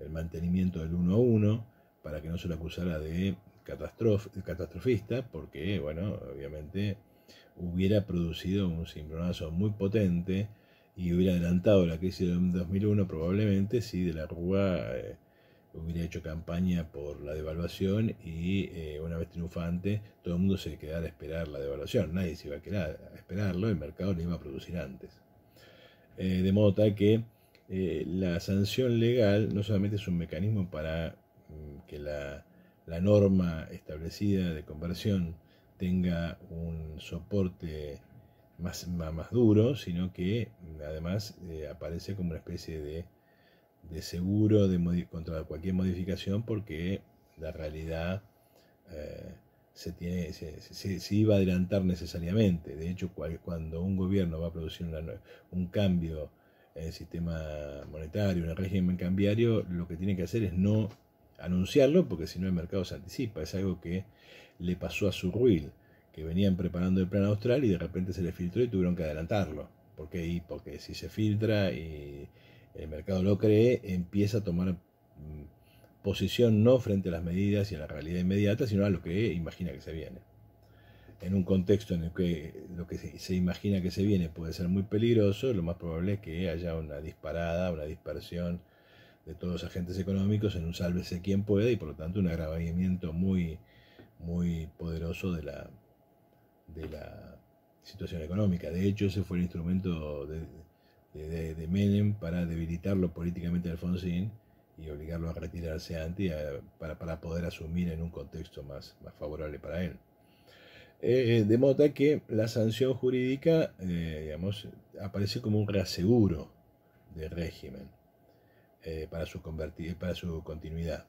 el mantenimiento del 1 a 1 para que no se lo acusara de catastrofista, porque, bueno, obviamente hubiera producido un cimbronazo muy potente y hubiera adelantado la crisis del 2001 probablemente si de la Rúa eh, hubiera hecho campaña por la devaluación y eh, una vez triunfante todo el mundo se quedara a esperar la devaluación, nadie se iba a quedar a esperarlo, el mercado lo iba a producir antes. Eh, de modo tal que la sanción legal no solamente es un mecanismo para mm, que la, la norma establecida de conversión tenga un soporte más, más, duro, sino que además eh, aparece como una especie de, seguro de contra cualquier modificación porque la realidad eh, se, tiene, se, iba a adelantar necesariamente. De hecho, cuando un gobierno va a producir un cambio en el sistema monetario, en el régimen cambiario, lo que tiene que hacer es no anunciarlo porque si no el mercado se anticipa. Es algo que le pasó a su ruil que venían preparando el plan austral y de repente se les filtró y tuvieron que adelantarlo. ¿Por qué? porque si se filtra y el mercado lo cree, empieza a tomar mm, posición no frente a las medidas y a la realidad inmediata, sino a lo que imagina que se viene. En un contexto en el que lo que se imagina que se viene puede ser muy peligroso, lo más probable es que haya una disparada, una dispersión de todos los agentes económicos en un sálvese quien pueda y por lo tanto un agravamiento muy, muy poderoso de la, de la situación económica. De hecho, ese fue el instrumento de, de, Menem para debilitarlo políticamente a Alfonsín y obligarlo a retirarse antes para, poder asumir en un contexto más, más favorable para él. Eh, de que la sanción jurídica eh, digamos, aparece como un reaseguro del régimen eh, para, su para su continuidad.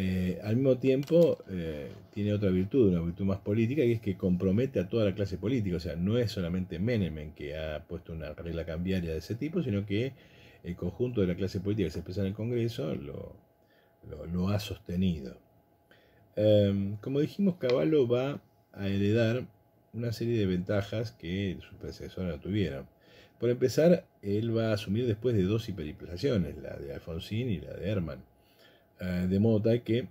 Eh, al mismo tiempo eh, tiene otra virtud, una virtud más política, y es que compromete a toda la clase política. O sea, no es solamente Menem que ha puesto una regla cambiaria de ese tipo, sino que el conjunto de la clase política que se expresa en el Congreso lo, ha sostenido. Em, como dijimos, Caballo va a heredar una serie de ventajas que su predecesores no tuvieron. Por empezar, él va a asumir después de dos hiperinflaciones, la de Alfonsín y la de Herman eh, de modo tal que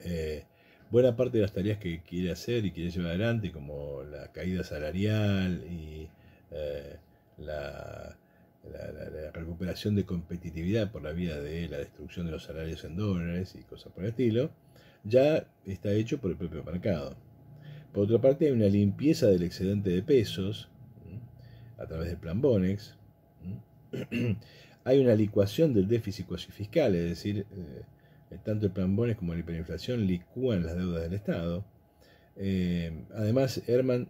eh, buena parte de las tareas que quiere hacer y quiere llevar adelante, como la caída salarial y eh, la, recuperación de competitividad por la vía de la destrucción de los salarios en dólares y cosas por el estilo, ya está hecho por el propio mercado. Por otra parte, hay una limpieza del excedente de pesos a través del plan Bonex. hay una licuación del déficit fiscal, es decir, eh, eh, tanto el plan Bones como la hiperinflación licúan las deudas del Estado. Eh, además, Herman,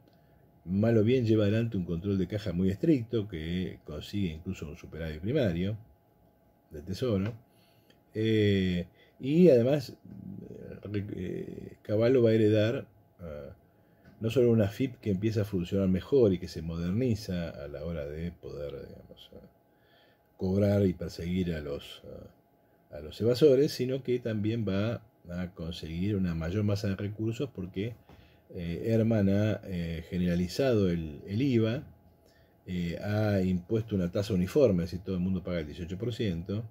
malo bien, lleva adelante un control de caja muy estricto que consigue incluso un superávit primario del Tesoro. y además, Caballo va a heredar no solo una FIP que empieza a funcionar mejor y que se moderniza a la hora de poder, digamos, cobrar y perseguir a los, a, los evasores, sino que también va a conseguir una mayor masa de recursos porque eh, Herman ha eh, generalizado el, IVA, eh, ha impuesto una tasa uniforme, si todo el mundo paga el 18%,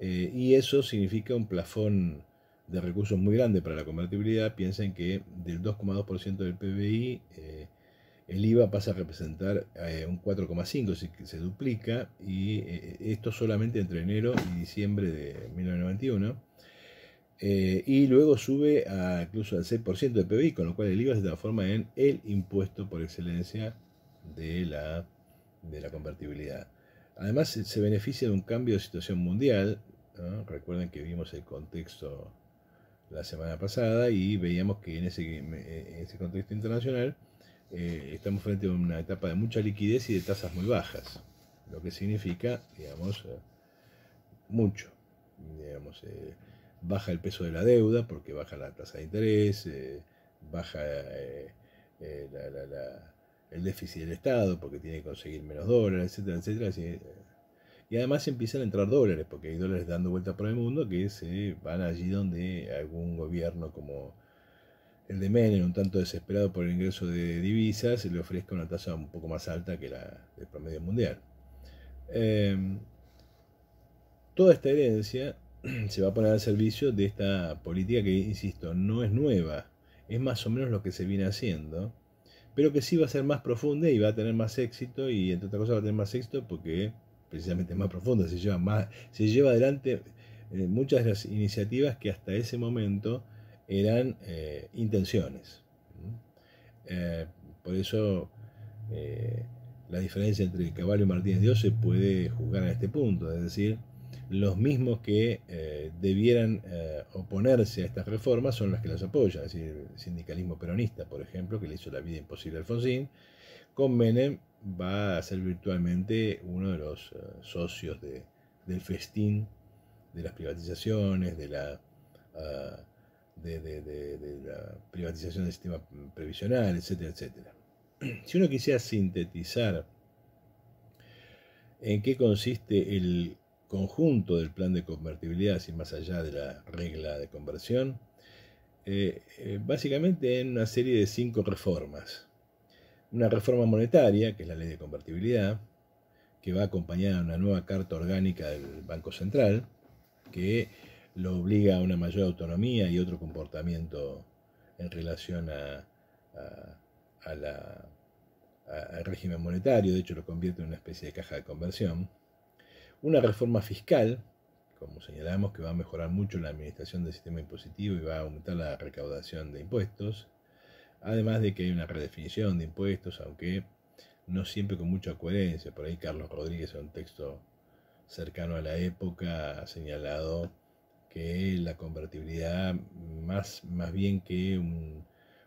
y eso significa un plafón de recursos muy grande para la convertibilidad. Piensen que del 2,2% del PBI, el IVA pasa a representar eh, un 4,5, se, se duplica, y eh, esto solamente entre enero y diciembre de 1991. Eh, y luego sube a, incluso al 6% del PBI, con lo cual el IVA se transforma en el impuesto por excelencia de la, de la convertibilidad. Además, se, beneficia de un cambio de situación mundial. Recuerden que vimos el contexto la semana pasada y veíamos que en en ese contexto internacional eh, estamos frente a una etapa de mucha liquidez y de tasas muy bajas, lo que significa, digamos, eh, mucho. Digamos, eh, baja el peso de la deuda porque baja la tasa de interés, baja el déficit del Estado porque tiene que conseguir menos dólares, etcétera, etcétera. y además empiezan a entrar dólares, porque hay dólares dando vuelta por el mundo que se van allí donde algún gobierno como el de Menem, un tanto desesperado por el ingreso de divisas, le ofrezca una tasa un poco más alta que la del promedio mundial. Em, toda esta herencia se va a poner al servicio de esta política que, insisto, no es nueva, es más o menos lo que se viene haciendo, pero que sí va a ser más profunda y va a tener más éxito, y entre otras cosas va a tener más éxito porque precisamente es más profunda, se lleva, más, se lleva adelante eh, muchas de las iniciativas que hasta ese momento eran eh, intenciones. Eh, por eso eh, la diferencia entre Caballo y Martínez Dios se puede juzgar a este punto, es decir, los mismos que debieran oponerse a estas reformas son los que las apoyan, es decir, el sindicalismo peronista, por ejemplo, que le hizo la vida imposible a Alfonsín, con Menem va a ser virtualmente uno de los socios del festín de las privatizaciones, de la ah, de, la privatización del sistema previsional, etcétera, etcétera. Si uno quisiera sintetizar en qué consiste el conjunto del plan de convertibilidad, sin más allá de la regla de conversión, eh, eh, básicamente en una serie de cinco reformas. Una reforma monetaria, que es la ley de convertibilidad, que va acompañada de una nueva carta orgánica del Banco Central, que lo obliga a una mayor autonomía y otro comportamiento en relación al régimen monetario, de hecho lo convierte en una especie de caja de conversión. Una reforma fiscal, como señalamos, que va a mejorar mucho la administración del sistema impositivo y va a aumentar la recaudación de impuestos, además de que hay una redefinición de impuestos, aunque no siempre con mucha coherencia. Por ahí Carlos Rodríguez, en un texto cercano a la época, ha señalado la convertibilidad, más, más bien que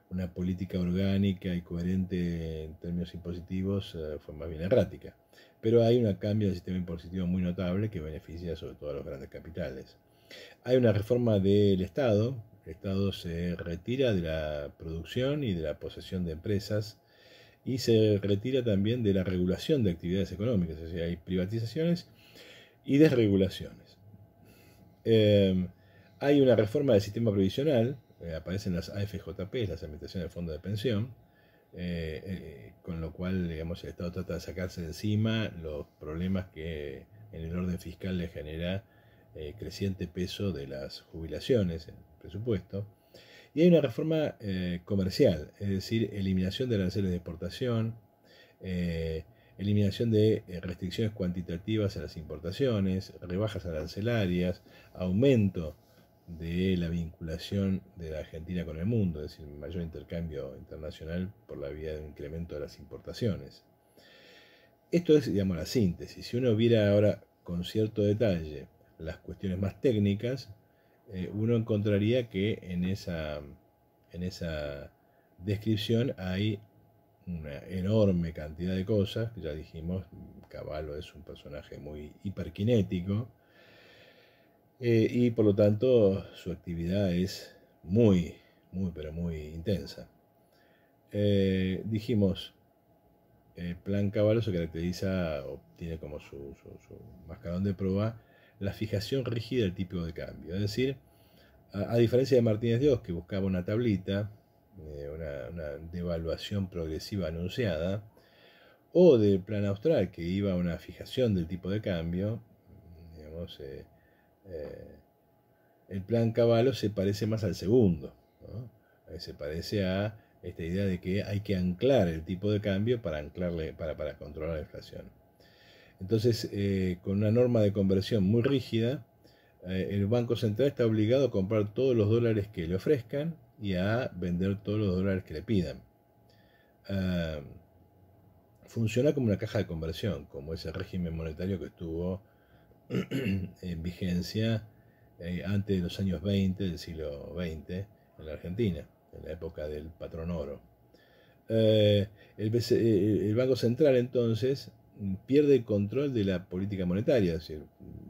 una política orgánica y coherente en términos impositivos, eh, fue más bien errática. Pero hay un cambio del sistema impositivo muy notable que beneficia sobre todo a los grandes capitales. Hay una reforma del Estado, el Estado se retira de la producción y de la posesión de empresas y se retira también de la regulación de actividades económicas, es decir, hay privatizaciones y desregulación. Em, hay una reforma del sistema previsional, eh, aparecen las AFJP, las administraciones del fondo de pensión, eh, eh, con lo cual digamos, el Estado trata de sacarse de encima los problemas que en el orden fiscal le genera creciente peso de las jubilaciones, en el presupuesto. Y hay una reforma comercial, es decir, eliminación de aranceles de exportación, eh, eliminación de eh, restricciones cuantitativas a las importaciones, rebajas arancelarias, aumento de la vinculación de la Argentina con el mundo, es decir, mayor intercambio internacional por la vía de incremento de las importaciones. Esto es, digamos, la síntesis. Si uno viera ahora con cierto detalle las cuestiones más técnicas, eh, uno encontraría que en esa, en esa descripción hay una enorme cantidad de cosas. Ya dijimos, Caballo es un personaje muy hiperkinético eh, y por lo tanto su actividad es muy, muy, pero muy intensa. Eh, dijimos, el plan Caballo se caracteriza o tiene como su, mascarón de prueba la fijación rígida del tipo de cambio. Es decir, a, a diferencia de Martínez Dios, que buscaba una tablita, eh, una, devaluación progresiva anunciada, o del plan austral que iba a una fijación del tipo de cambio, eh, eh, el plan Caballo se parece más al segundo, se parece a esta idea de que hay que anclar el tipo de cambio para, anclarle, para, para controlar la inflación. Entonces, con una norma de conversión muy rígida, el Banco Central está obligado a comprar todos los dólares que le ofrezcan y a vender todos los dólares que le pidan. Em, funciona como una caja de conversión, como ese régimen monetario que estuvo en vigencia eh, antes de los años 20, del siglo XX, en la Argentina, en la época del patrón oro. Eh, el, eh, el, Banco Central entonces pierde el control de la política monetaria, es,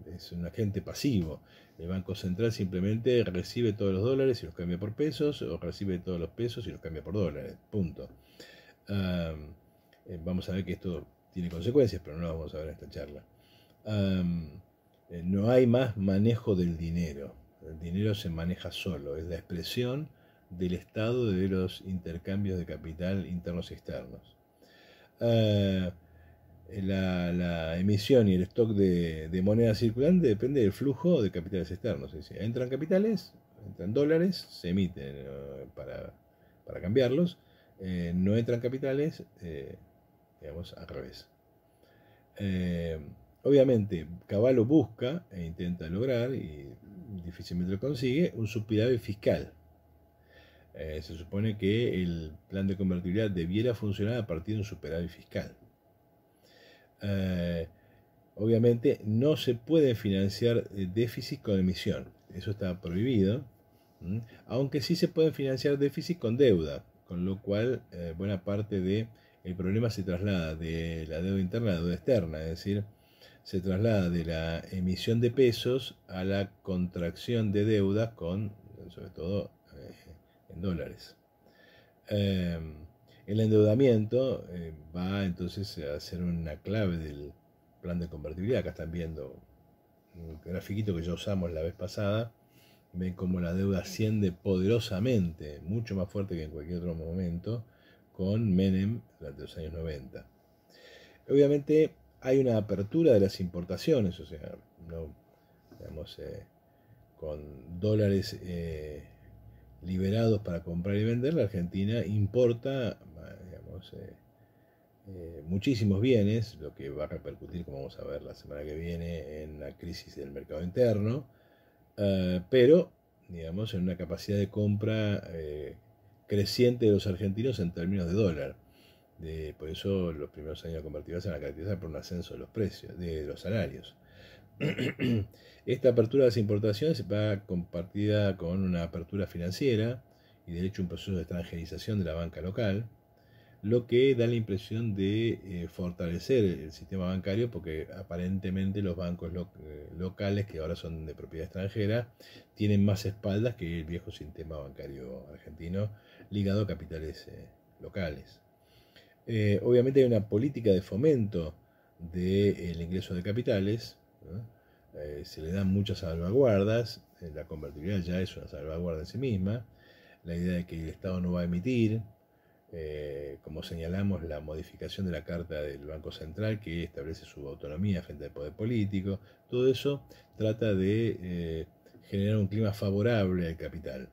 es un agente pasivo, el Banco Central simplemente recibe todos los dólares y los cambia por pesos, o recibe todos los pesos y los cambia por dólares. Punto. Eh, vamos a ver que esto tiene consecuencias, pero no lo vamos a ver en esta charla. Eh, no hay más manejo del dinero. El dinero se maneja solo, es la expresión del estado de los intercambios de capital internos y externos. Ah, la, emisión y el stock de, moneda circulante depende del flujo de capitales externos. entran capitales, entran dólares, se emiten eh, para, cambiarlos, eh, no entran capitales, eh, digamos, al revés. obviamente, Caballo busca e intenta lograr, y difícilmente lo consigue, un superávit fiscal. se supone que el plan de convertibilidad debiera funcionar a partir de un superávit fiscal eh, obviamente no se puede financiar eh, déficit con emisión, eso está prohibido, aunque sí se pueden financiar déficit con deuda, con lo cual eh, buena parte del el problema se traslada de la deuda interna a la deuda externa, es decir, se traslada de la emisión de pesos a la contracción de deuda con, sobre todo, en dólares. El endeudamiento eh, va entonces a ser una clave del plan de convertibilidad. Acá están viendo un grafiquito que ya usamos la vez pasada. Ven cómo la deuda asciende poderosamente, mucho más fuerte que en cualquier otro momento, con Menem durante los años 90. Obviamente hay una apertura de las importaciones, o sea, no, eh, con dólares eh, liberados para comprar y vender, la Argentina importa eh, eh, muchísimos bienes, lo que va a repercutir, como vamos a ver la semana que viene, en la crisis del mercado interno, eh, pero, digamos, en una capacidad de compra creciente de los argentinos en términos de dólar. De, por eso los primeros años convertidos se van a por un ascenso de los precios, de, de los salarios. Esta apertura de las importaciones va compartida con una apertura financiera y de hecho un proceso de extranjerización de la banca local, lo que da la impresión de eh, fortalecer el sistema bancario porque aparentemente los bancos eh, locales, que ahora son de propiedad extranjera, tienen más espaldas que el viejo sistema bancario argentino ligado a capitales eh, locales. obviamente hay una política de fomento del ingreso de capitales, se le dan muchas salvaguardas, la convertibilidad ya es una salvaguarda en sí misma, la idea de que el Estado no va a emitir, eh, como señalamos, la modificación de la Carta del Banco Central que establece su autonomía frente al poder político, todo eso trata de eh, generar un clima favorable al capital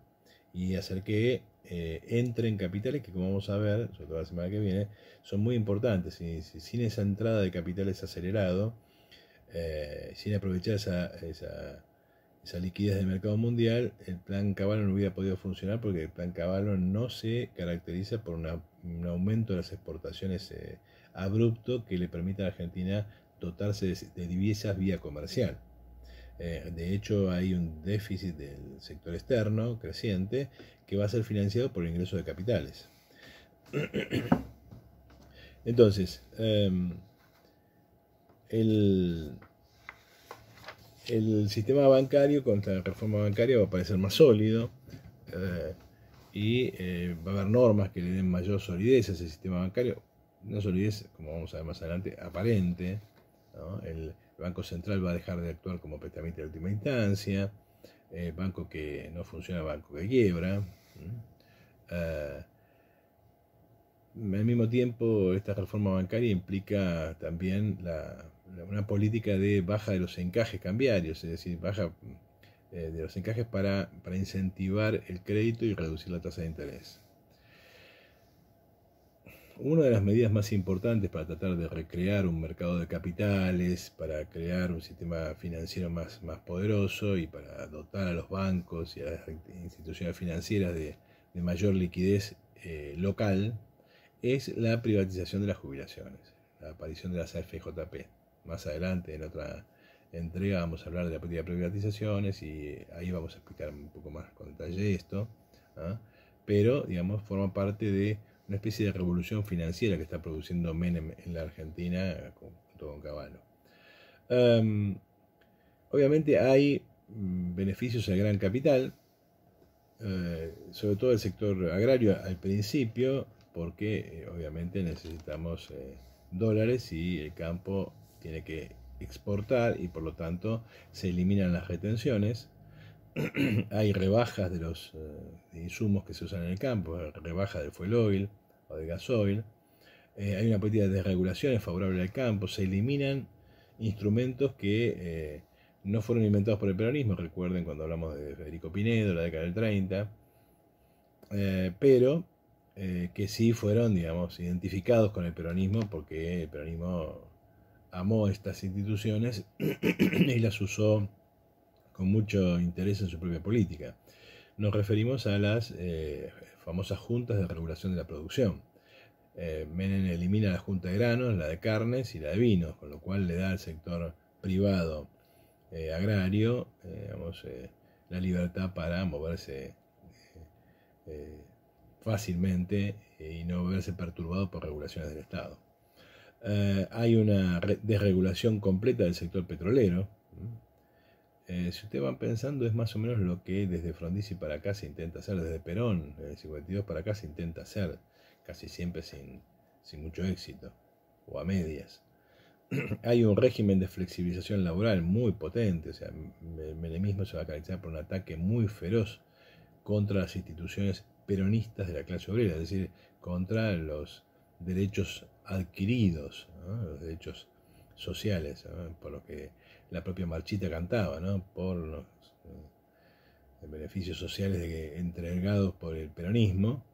y hacer que eh, entren capitales que, como vamos a ver, sobre todo la semana que viene, son muy importantes. Sin, sin esa entrada de capitales acelerado, sin aprovechar esa esa liquidez del mercado mundial, el plan Caballo no hubiera podido funcionar porque el plan Caballo no se caracteriza por un aumento de las exportaciones eh, abrupto que le permita a la Argentina dotarse de, divisas vía comercial. Eh, de hecho, hay un déficit del sector externo creciente que va a ser financiado por el ingreso de capitales. Entonces, em, el, el sistema bancario contra la reforma bancaria va a parecer más sólido eh, y eh, va a haber normas que le den mayor solidez a ese sistema bancario, Una solidez, como vamos a ver más adelante, aparente. El, Banco Central va a dejar de actuar como prestamista de última instancia, el eh, banco que no funciona, banco que quiebra. al mismo tiempo, esta reforma bancaria implica también la una política de baja de los encajes cambiarios, es decir, baja eh, de los encajes para, incentivar el crédito y reducir la tasa de interés. Una de las medidas más importantes para tratar de recrear un mercado de capitales, para crear un sistema financiero más, más poderoso y para dotar a los bancos y a las instituciones financieras de, mayor liquidez eh, local, es la privatización de las jubilaciones, la aparición de las AFJP más adelante en otra entrega vamos a hablar de la política de privatizaciones y ahí vamos a explicar un poco más con detalle esto. ¿ah? Pero, digamos, forma parte de una especie de revolución financiera que está produciendo Menem en la Argentina junto con Caballo. Em, obviamente hay mm, beneficios al gran capital, eh, sobre todo el sector agrario al principio, porque eh, obviamente necesitamos eh, dólares y el campo tiene que exportar y por lo tanto se eliminan las retenciones. Hay rebajas de los eh, insumos que se usan en el campo, rebaja del fuel oil o de gasoil. Eh, hay una política de desregulaciones favorable al campo, se eliminan instrumentos que eh, no fueron inventados por el peronismo, recuerden cuando hablamos de Federico Pinedo, la década del 30, pero que sí fueron, digamos, identificados con el peronismo porque el peronismo amó estas instituciones y las usó con mucho interés en su propia política. Nos referimos a las eh, famosas juntas de regulación de la producción. Eh, Menem elimina la junta de granos, la de carnes y la de vinos, con lo cual le da al sector privado eh, agrario eh, la libertad para moverse fácilmente y no verse perturbado por regulaciones del Estado. Eh, hay una desregulación completa del sector petrolero. Mm. Eh, si ustedes van pensando, es más o menos lo que desde Frondizi para acá se intenta hacer, desde Perón, desde 52 para acá se intenta hacer, casi siempre sin, sin mucho éxito, o a medias. hay un régimen de flexibilización laboral muy potente, o sea, el menemismo se va a caracterizar por un ataque muy feroz contra las instituciones peronistas de la clase obrera, es decir, contra los derechos adquiridos, los derechos sociales, por lo que la propia Marchita cantaba, por eh, los beneficios sociales entregados por el peronismo,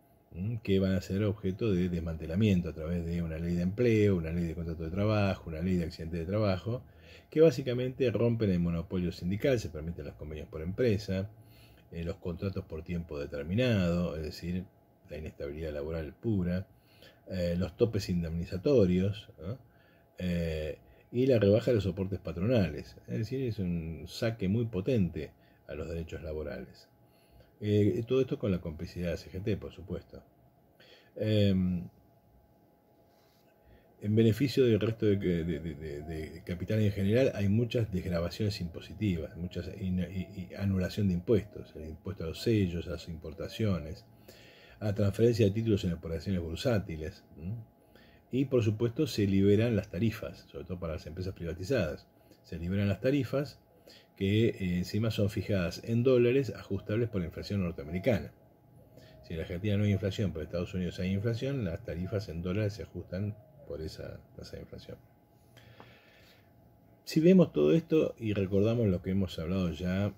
que van a ser objeto de desmantelamiento a través de una ley de empleo, una ley de contrato de trabajo, una ley de accidente de trabajo, que básicamente rompen el monopolio sindical, se permiten los convenios por empresa, eh, los contratos por tiempo determinado, es decir, la inestabilidad laboral pura, eh, los topes indemnizatorios eh, y la rebaja de los soportes patronales. Es decir, es un saque muy potente a los derechos laborales. Eh, todo esto con la complicidad de CGT, por supuesto. Em, en beneficio del resto de, capital en general hay muchas desgravaciones impositivas, muchas y anulación de impuestos, el impuesto a los sellos, a las importaciones, a transferencia de títulos en operaciones bursátiles. Y por supuesto se liberan las tarifas, sobre todo para las empresas privatizadas. Se liberan las tarifas que eh, encima son fijadas en dólares ajustables por la inflación norteamericana. Si en Argentina no hay inflación, pero en Estados Unidos hay inflación, las tarifas en dólares se ajustan por esa tasa de inflación. Si vemos todo esto y recordamos lo que hemos hablado ya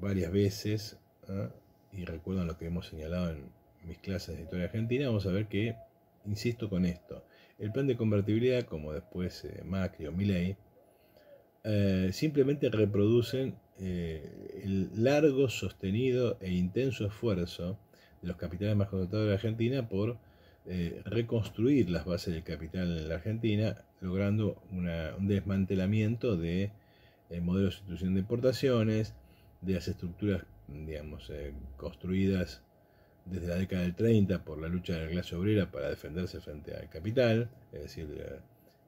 varias veces ¿ah? y recuerdan lo que hemos señalado en mis clases de historia argentina, vamos a ver que, insisto con esto, el plan de convertibilidad, como después eh, Macri o Milley, eh, simplemente reproducen eh, el largo, sostenido e intenso esfuerzo de los capitales más contratados de la Argentina por reconstruir las bases del capital en la Argentina, logrando un desmantelamiento de modelo de sustitución de importaciones, de las estructuras, digamos, construidas desde la década del 30 por la lucha de la clase obrera para defenderse frente al capital, es decir,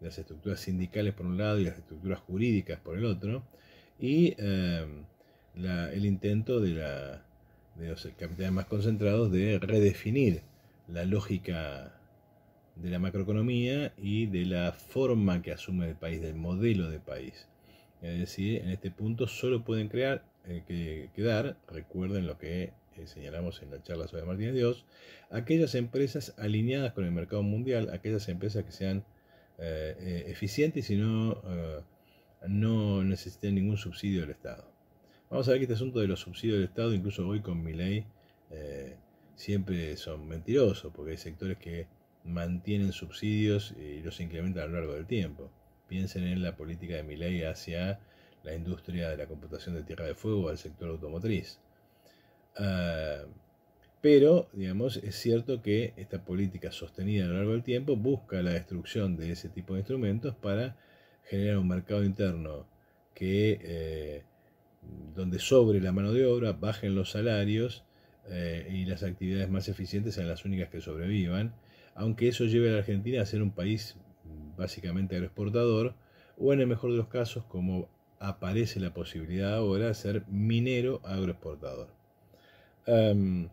las estructuras sindicales por un lado y las estructuras jurídicas por el otro, y eh, el intento de, la, los capitales más concentrados de redefinir la lógica de la macroeconomía y de la forma que asume el país, del modelo de país. Es decir, en este punto solo pueden crear, eh, que, quedar, recuerden lo que eh, señalamos en la charla sobre Martínez Dios, aquellas empresas alineadas con el mercado mundial, aquellas empresas que sean eh, eh, eficientes y no, no necesiten ningún subsidio del Estado. Vamos a ver que este asunto de los subsidios del Estado, incluso hoy con mi ley, siempre son mentirosos, porque hay sectores que mantienen subsidios y los incrementan a lo largo del tiempo. Piensen en la política de mi ley hacia la industria de la computación de tierra de fuego al sector automotriz. Ah, pero, digamos, es cierto que esta política sostenida a lo largo del tiempo busca la destrucción de ese tipo de instrumentos para generar un mercado interno que eh, donde sobre la mano de obra, bajen los salarios eh, y las actividades más eficientes sean las únicas que sobrevivan, aunque eso lleve a la Argentina a ser un país básicamente agroexportador, o en el mejor de los casos, como aparece la posibilidad ahora, ser minero agroexportador. Em,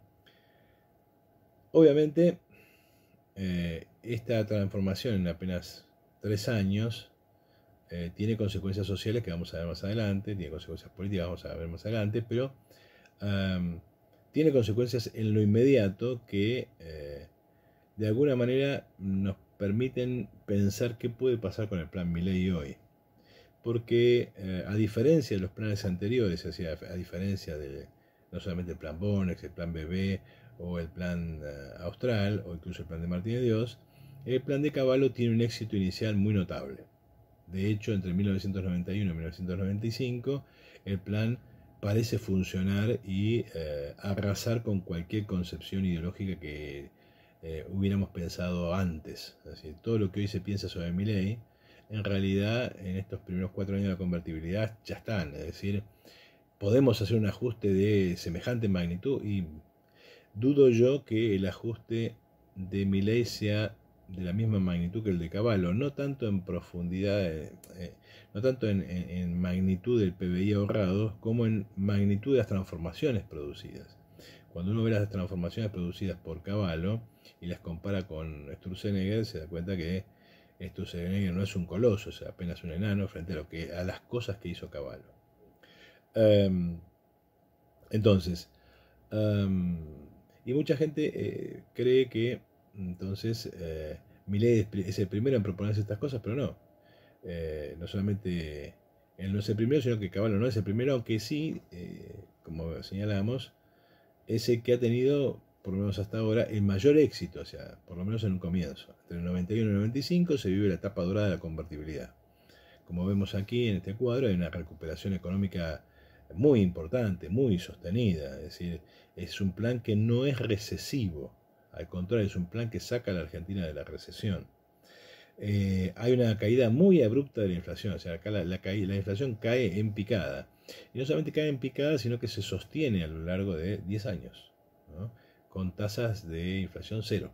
obviamente, eh, esta transformación en apenas tres años eh, tiene consecuencias sociales que vamos a ver más adelante, tiene consecuencias políticas que vamos a ver más adelante, pero em, tiene consecuencias en lo inmediato que eh, de alguna manera nos permiten pensar qué puede pasar con el plan Milei hoy. Porque a diferencia de los planes anteriores, a diferencia de, no solamente el plan Bonex, el plan Bebé o el plan eh, Austral o incluso el plan de Martín de Dios, el plan de Caballo tiene un éxito inicial muy notable. De hecho, entre 1991 y 1995, el plan parece funcionar y eh, arrasar con cualquier concepción ideológica que eh, hubiéramos pensado antes. Así, todo lo que hoy se piensa sobre Milley, en realidad en estos primeros cuatro años de convertibilidad ya están. Es decir, podemos hacer un ajuste de semejante magnitud y dudo yo que el ajuste de Miley sea de la misma magnitud que el de Caballo, no tanto en profundidad, eh, eh, no tanto en, magnitud del PBI ahorrado, como en magnitud de las transformaciones producidas. Cuando uno ve las transformaciones producidas por Caballo y las compara con Sturzenegger, se da cuenta que Sturzenegger no es un coloso, es apenas un enano frente a, lo que, a las cosas que hizo Caballo. Em, entonces, em, y mucha gente eh, cree que entonces eh, Millet es el primero en proponerse estas cosas, pero no. Eh, no solamente él no es el primero, sino que Caballo no es el primero, aunque sí, eh, como señalamos, es el que ha tenido, por lo menos hasta ahora, el mayor éxito, o sea, por lo menos en un comienzo. Entre el 91 y el 95 se vive la etapa dorada de la convertibilidad. Como vemos aquí en este cuadro, hay una recuperación económica muy importante, muy sostenida. Es decir, es un plan que no es recesivo, al contrario, es un plan que saca a la Argentina de la recesión. Eh, hay una caída muy abrupta de la inflación, o sea, acá la, la, inflación cae en picada. Y no solamente cae en picada, sino que se sostiene a lo largo de 10 años, con tasas de inflación cero.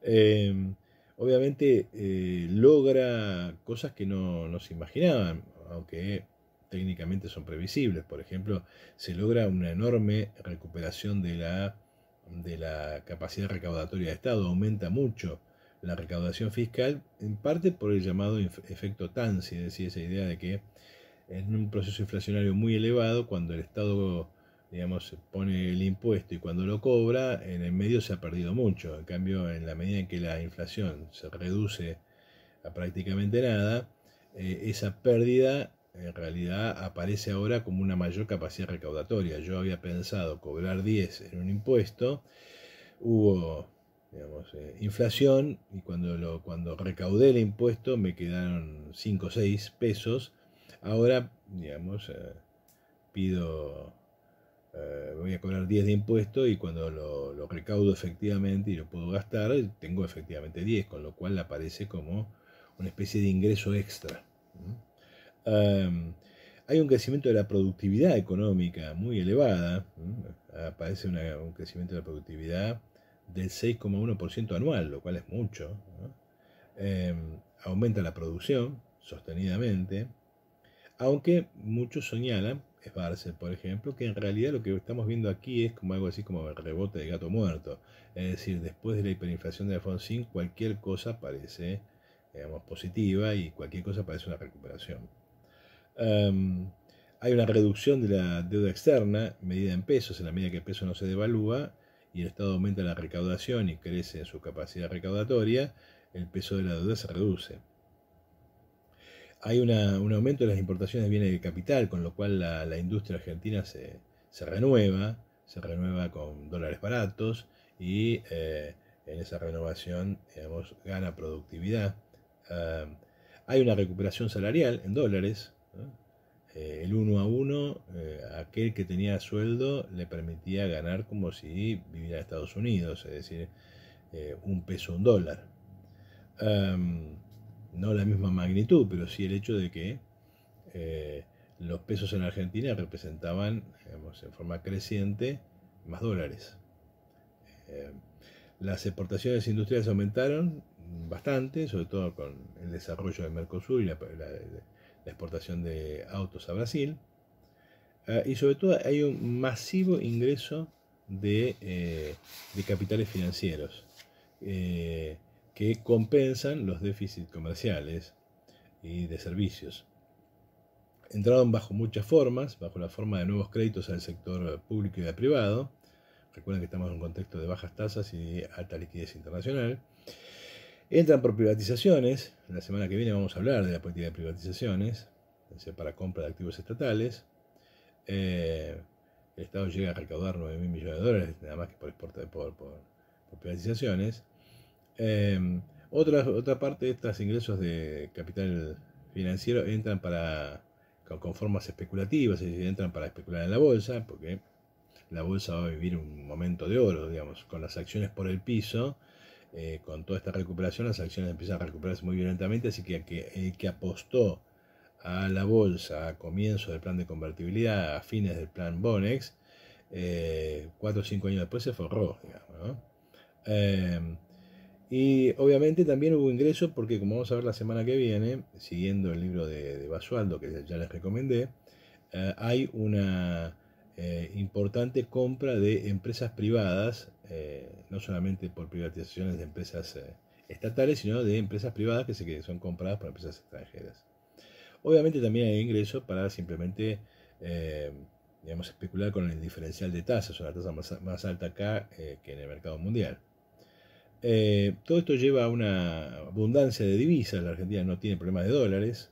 Em, obviamente eh, logra cosas que no, no se imaginaban, aunque técnicamente son previsibles. Por ejemplo, se logra una enorme recuperación de la, de la capacidad recaudatoria de Estado, aumenta mucho la recaudación fiscal, en parte por el llamado efecto TANSI, es decir, esa idea de que en un proceso inflacionario muy elevado, cuando el Estado digamos, pone el impuesto y cuando lo cobra, en el medio se ha perdido mucho. En cambio, en la medida en que la inflación se reduce a prácticamente nada, eh, esa pérdida en realidad aparece ahora como una mayor capacidad recaudatoria. Yo había pensado cobrar 10 en un impuesto, hubo digamos, eh, inflación y cuando, lo, cuando recaudé el impuesto me quedaron 5 o 6 pesos. Ahora, digamos, eh, pido, eh, voy a cobrar 10 de impuesto y cuando lo, recaudo efectivamente y lo puedo gastar, tengo efectivamente 10, con lo cual aparece como una especie de ingreso extra. Em, hay un crecimiento de la productividad económica muy elevada, aparece un crecimiento de la productividad del 6,1% anual, lo cual es mucho. Em, aumenta la producción sostenidamente, aunque muchos señalan, es Barcel por ejemplo, que en realidad lo que estamos viendo aquí es como algo así como el rebote de gato muerto. Es decir, después de la hiperinflación de Alfonsín, cualquier cosa parece positiva y cualquier cosa parece una recuperación. Em, hay una reducción de la deuda externa, medida en pesos, en la medida que el peso no se devalúa y el Estado aumenta la recaudación y crece en su capacidad recaudatoria, el peso de la deuda se reduce. Hay un aumento de las importaciones de bienes de capital, con lo cual la, industria argentina se, renueva, se renueva con dólares baratos y eh, en esa renovación digamos, gana productividad. Em, hay una recuperación salarial en dólares, eh, el uno a uno, eh, aquel que tenía sueldo le permitía ganar como si viviera en Estados Unidos, es decir, eh, un peso, un dólar. Em, no la misma magnitud, pero sí el hecho de que los pesos en Argentina representaban, digamos, en forma creciente, más dólares. Em, las exportaciones industriales aumentaron bastante, sobre todo con el desarrollo del Mercosur y la, la exportación de autos a Brasil. Ah, y sobre todo hay un masivo ingreso de, eh, capitales financieros eh, que compensan los déficits comerciales y de servicios. Entraron bajo muchas formas, bajo la forma de nuevos créditos al sector público y al privado. Recuerden que estamos en un contexto de bajas tasas y alta liquidez internacional Entran por privatizaciones, la semana que viene vamos a hablar de la política de privatizaciones, para compra de activos estatales. Eh, el Estado llega a recaudar 9 mil millones de dólares, nada más que por, por, por, por privatizaciones. Eh, otra, otra parte de estos ingresos de capital financiero entran para con, formas especulativas, es decir, entran para especular en la bolsa, porque la bolsa va a vivir un momento de oro, digamos, con las acciones por el piso eh, con toda esta recuperación las acciones empiezan a recuperarse muy violentamente, así que, el que apostó a la bolsa a comienzo del plan de convertibilidad, a fines del plan Bonex, eh, cuatro o cinco años después se forró, eh, y obviamente también hubo ingresos porque, como vamos a ver la semana que viene, siguiendo el libro de, Basualdo que ya les recomendé, hay una eh, importante compra de empresas privadas, eh, no solamente por privatizaciones de empresas eh, estatales, sino de empresas privadas que, se, son compradas por empresas extranjeras. Obviamente también hay ingresos para simplemente, digamos, especular con el diferencial de tasas, una tasa más, alta acá que en el mercado mundial. todo esto lleva a una abundancia de divisas, la Argentina no tiene problemas de dólares,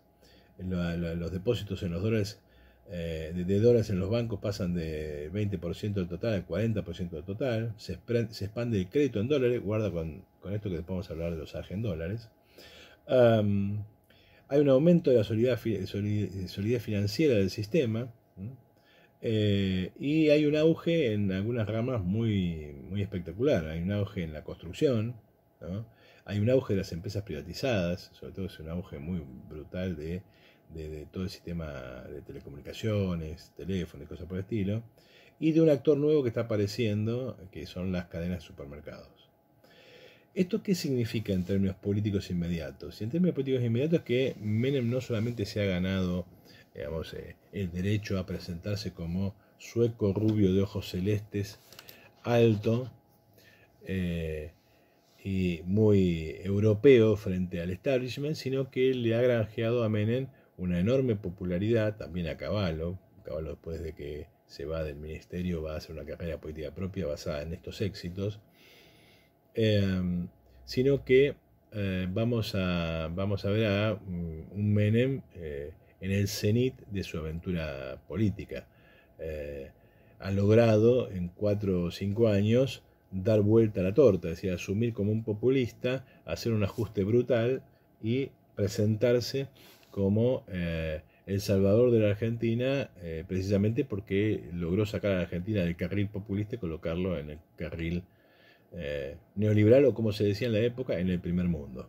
los depósitos en los dólares eh, de, dólares en los bancos pasan de 20% del total al 40% del total, se, expande, el crédito en dólares, guarda con, esto que después vamos a hablar de los e en dólares. hay un aumento de la solidez, financiera del sistema eh, y hay un auge en algunas ramas muy, muy espectacular. Hay un auge en la construcción, hay un auge de las empresas privatizadas, sobre todo es un auge muy brutal de de, todo el sistema de telecomunicaciones, teléfonos y cosas por el estilo, y de un actor nuevo que está apareciendo, que son las cadenas de supermercados. ¿Esto qué significa en términos políticos inmediatos? Y en términos políticos inmediatos es que Menem no solamente se ha ganado eh, el derecho a presentarse como sueco rubio de ojos celestes, alto eh, y muy europeo frente al establishment, sino que le ha granjeado a Menem una enorme popularidad también a Caballo. Caballo después de que se va del ministerio va a hacer una carrera política propia basada en estos éxitos, em, sino que eh, vamos, a, vamos a ver a mm, un Menem eh, en el cenit de su aventura política. Eh, ha logrado en cuatro o cinco años dar vuelta a la torta, es decir, asumir como un populista, hacer un ajuste brutal y presentarse como eh, el salvador de la Argentina, eh, precisamente porque logró sacar a la Argentina del carril populista y colocarlo en el carril eh, neoliberal o como se decía en la época, en el primer mundo.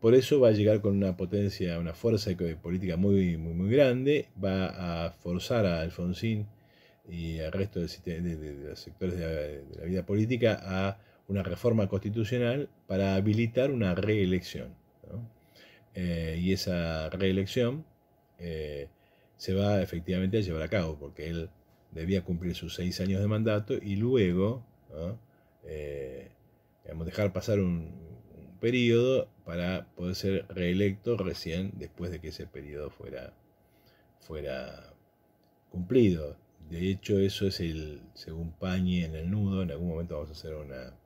por eso va a llegar con una potencia, una fuerza política muy, muy, muy grande, va a forzar a Alfonsín y al resto de, los sectores de la, de la vida política a una reforma constitucional para habilitar una reelección. ¿no? Eh, y esa reelección eh, se va efectivamente a llevar a cabo, porque él debía cumplir sus seis años de mandato y luego eh, dejar pasar un, periodo para poder ser reelecto recién después de que ese periodo fuera, fuera cumplido. De hecho, eso es el, según Pañi en el nudo, en algún momento vamos a hacer una,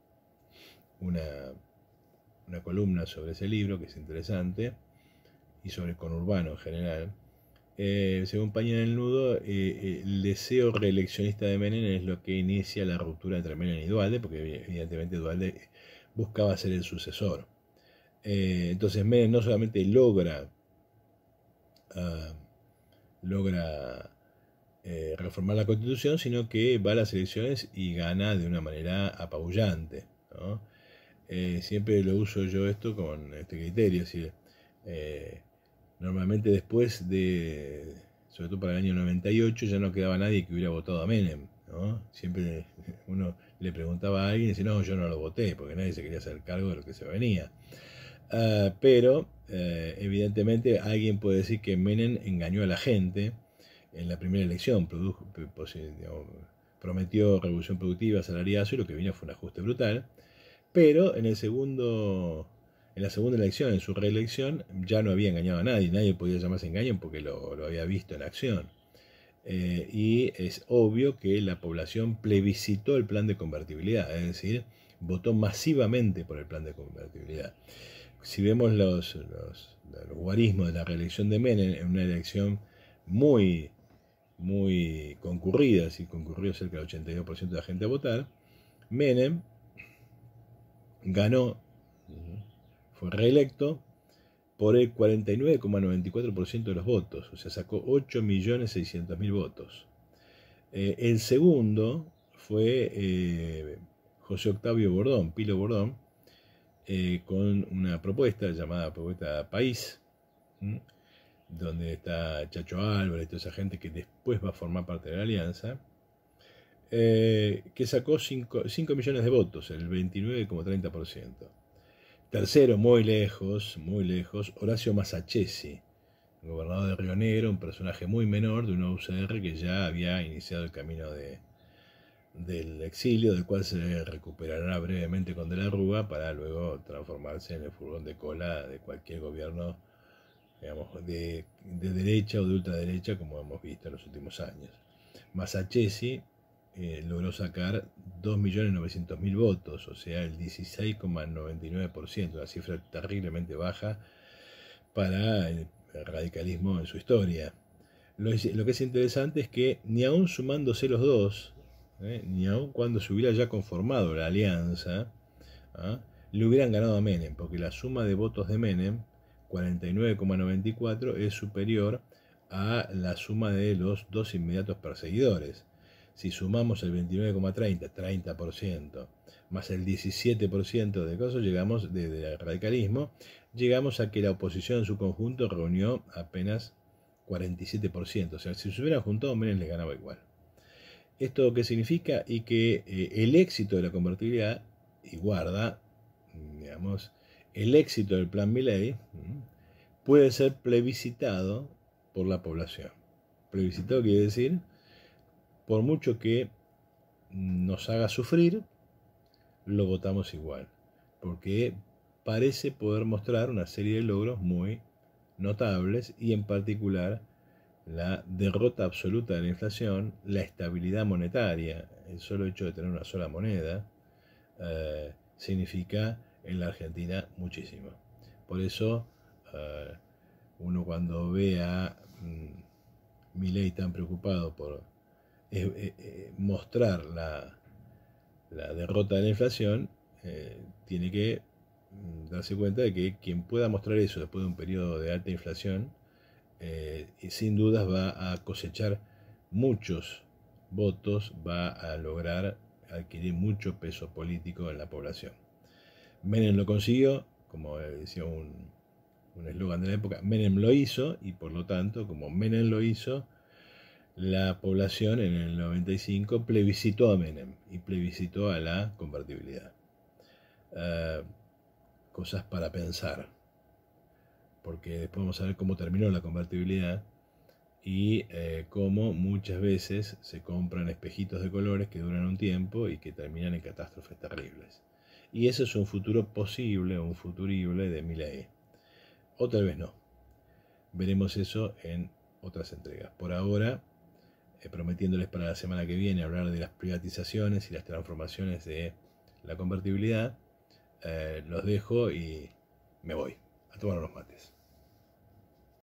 una una columna sobre ese libro, que es interesante, y sobre el conurbano en general. Eh, según Paña el Nudo, eh, el deseo reeleccionista de Menem es lo que inicia la ruptura entre Menem y Dualde, porque evidentemente Dualde buscaba ser el sucesor. Eh, entonces Menem no solamente logra, ah, logra reformar la constitución, sino que va a las elecciones y gana de una manera apabullante. ¿no? Eh, siempre lo uso yo esto con este criterio. así eh, normalmente después de, sobre todo para el año 98, ya no quedaba nadie que hubiera votado a Menem. ¿no? Siempre uno le preguntaba a alguien y decía, no, yo no lo voté, porque nadie se quería hacer cargo de lo que se venía. Ah, pero, eh, evidentemente, alguien puede decir que Menem engañó a la gente en la primera elección, produjo, pues, prometió revolución productiva, salariazo, y lo que vino fue un ajuste brutal. Pero en el segundo, en la segunda elección, en su reelección, ya no había engañado a nadie, nadie podía llamarse engaño porque lo, había visto en acción. Eh, y es obvio que la población plebiscitó el plan de convertibilidad, es decir, votó masivamente por el plan de convertibilidad. Si vemos los, los, guarismos de la reelección de Menem en una elección muy, muy concurrida, si concurrió cerca del 82% de la gente a votar, Menem ganó, fue reelecto por el 49,94% de los votos, o sea, sacó 8.600.000 votos. Eh, el segundo fue eh, José Octavio Bordón, Pilo Bordón, eh, con una propuesta llamada Propuesta País, donde está Chacho Álvarez, y toda esa gente que después va a formar parte de la alianza eh, que sacó 5 millones de votos, el 29,30%. Tercero, muy lejos, muy lejos, Horacio Masachesi, gobernador de Río Negro, un personaje muy menor de un UCR que ya había iniciado el camino del exilio, del cual se recuperará brevemente con De la Rúa para luego transformarse en el furgón de cola de cualquier gobierno de, de derecha o de ultraderecha, como hemos visto en los últimos años. Masachesi eh, logró sacar 2.900.000 votos, o sea, el 16,99%, una cifra terriblemente baja para el radicalismo en su historia. Lo, que es interesante es que ni aun sumándose los dos, eh, ni aun cuando se hubiera ya conformado la alianza, ¿ah? le hubieran ganado a Menem, porque la suma de votos de Menem, 49,94, es superior a la suma de los dos inmediatos perseguidores. Si sumamos el 29,30, 30%, más el 17% de cosas llegamos desde el radicalismo, llegamos a que la oposición en su conjunto reunió apenas 47%. O sea, si se hubieran juntado, Menem les ganaba igual. ¿Esto qué significa? Y que eh, el éxito de la convertibilidad, y guarda, digamos, el éxito del plan Milley puede ser plebiscitado por la población. Plebiscitado quiere decir por mucho que nos haga sufrir, lo votamos igual, porque parece poder mostrar una serie de logros muy notables y en particular la derrota absoluta de la inflación, la estabilidad monetaria, el solo hecho de tener una sola moneda, eh, significa en la Argentina muchísimo. Por eso eh, uno cuando ve a mm, tan preocupado por eh, eh, eh, mostrar la, derrota de la inflación, tiene que mm, darse cuenta de que quien pueda mostrar eso después de un periodo de alta inflación, sin dudas va a cosechar muchos votos, va a lograr adquirir mucho peso político en la población. Menem lo consiguió, como decía un eslogan de la época, Menem lo hizo y por lo tanto, como Menem lo hizo, la población en el 95 plebiscitó a Menem y plebiscitó a la convertibilidad. Ah, cosas para pensar, porque después vamos a ver cómo terminó la convertibilidad y eh, cómo muchas veces se compran espejitos de colores que duran un tiempo y que terminan en catástrofes terribles. Y ese es un futuro posible, un futurible de Milei. O tal vez no. Veremos eso en otras entregas. Por ahora eh, prometiéndoles para la semana que viene hablar de las privatizaciones y las transformaciones de la convertibilidad. Eh, los dejo y me voy a tomar los mates.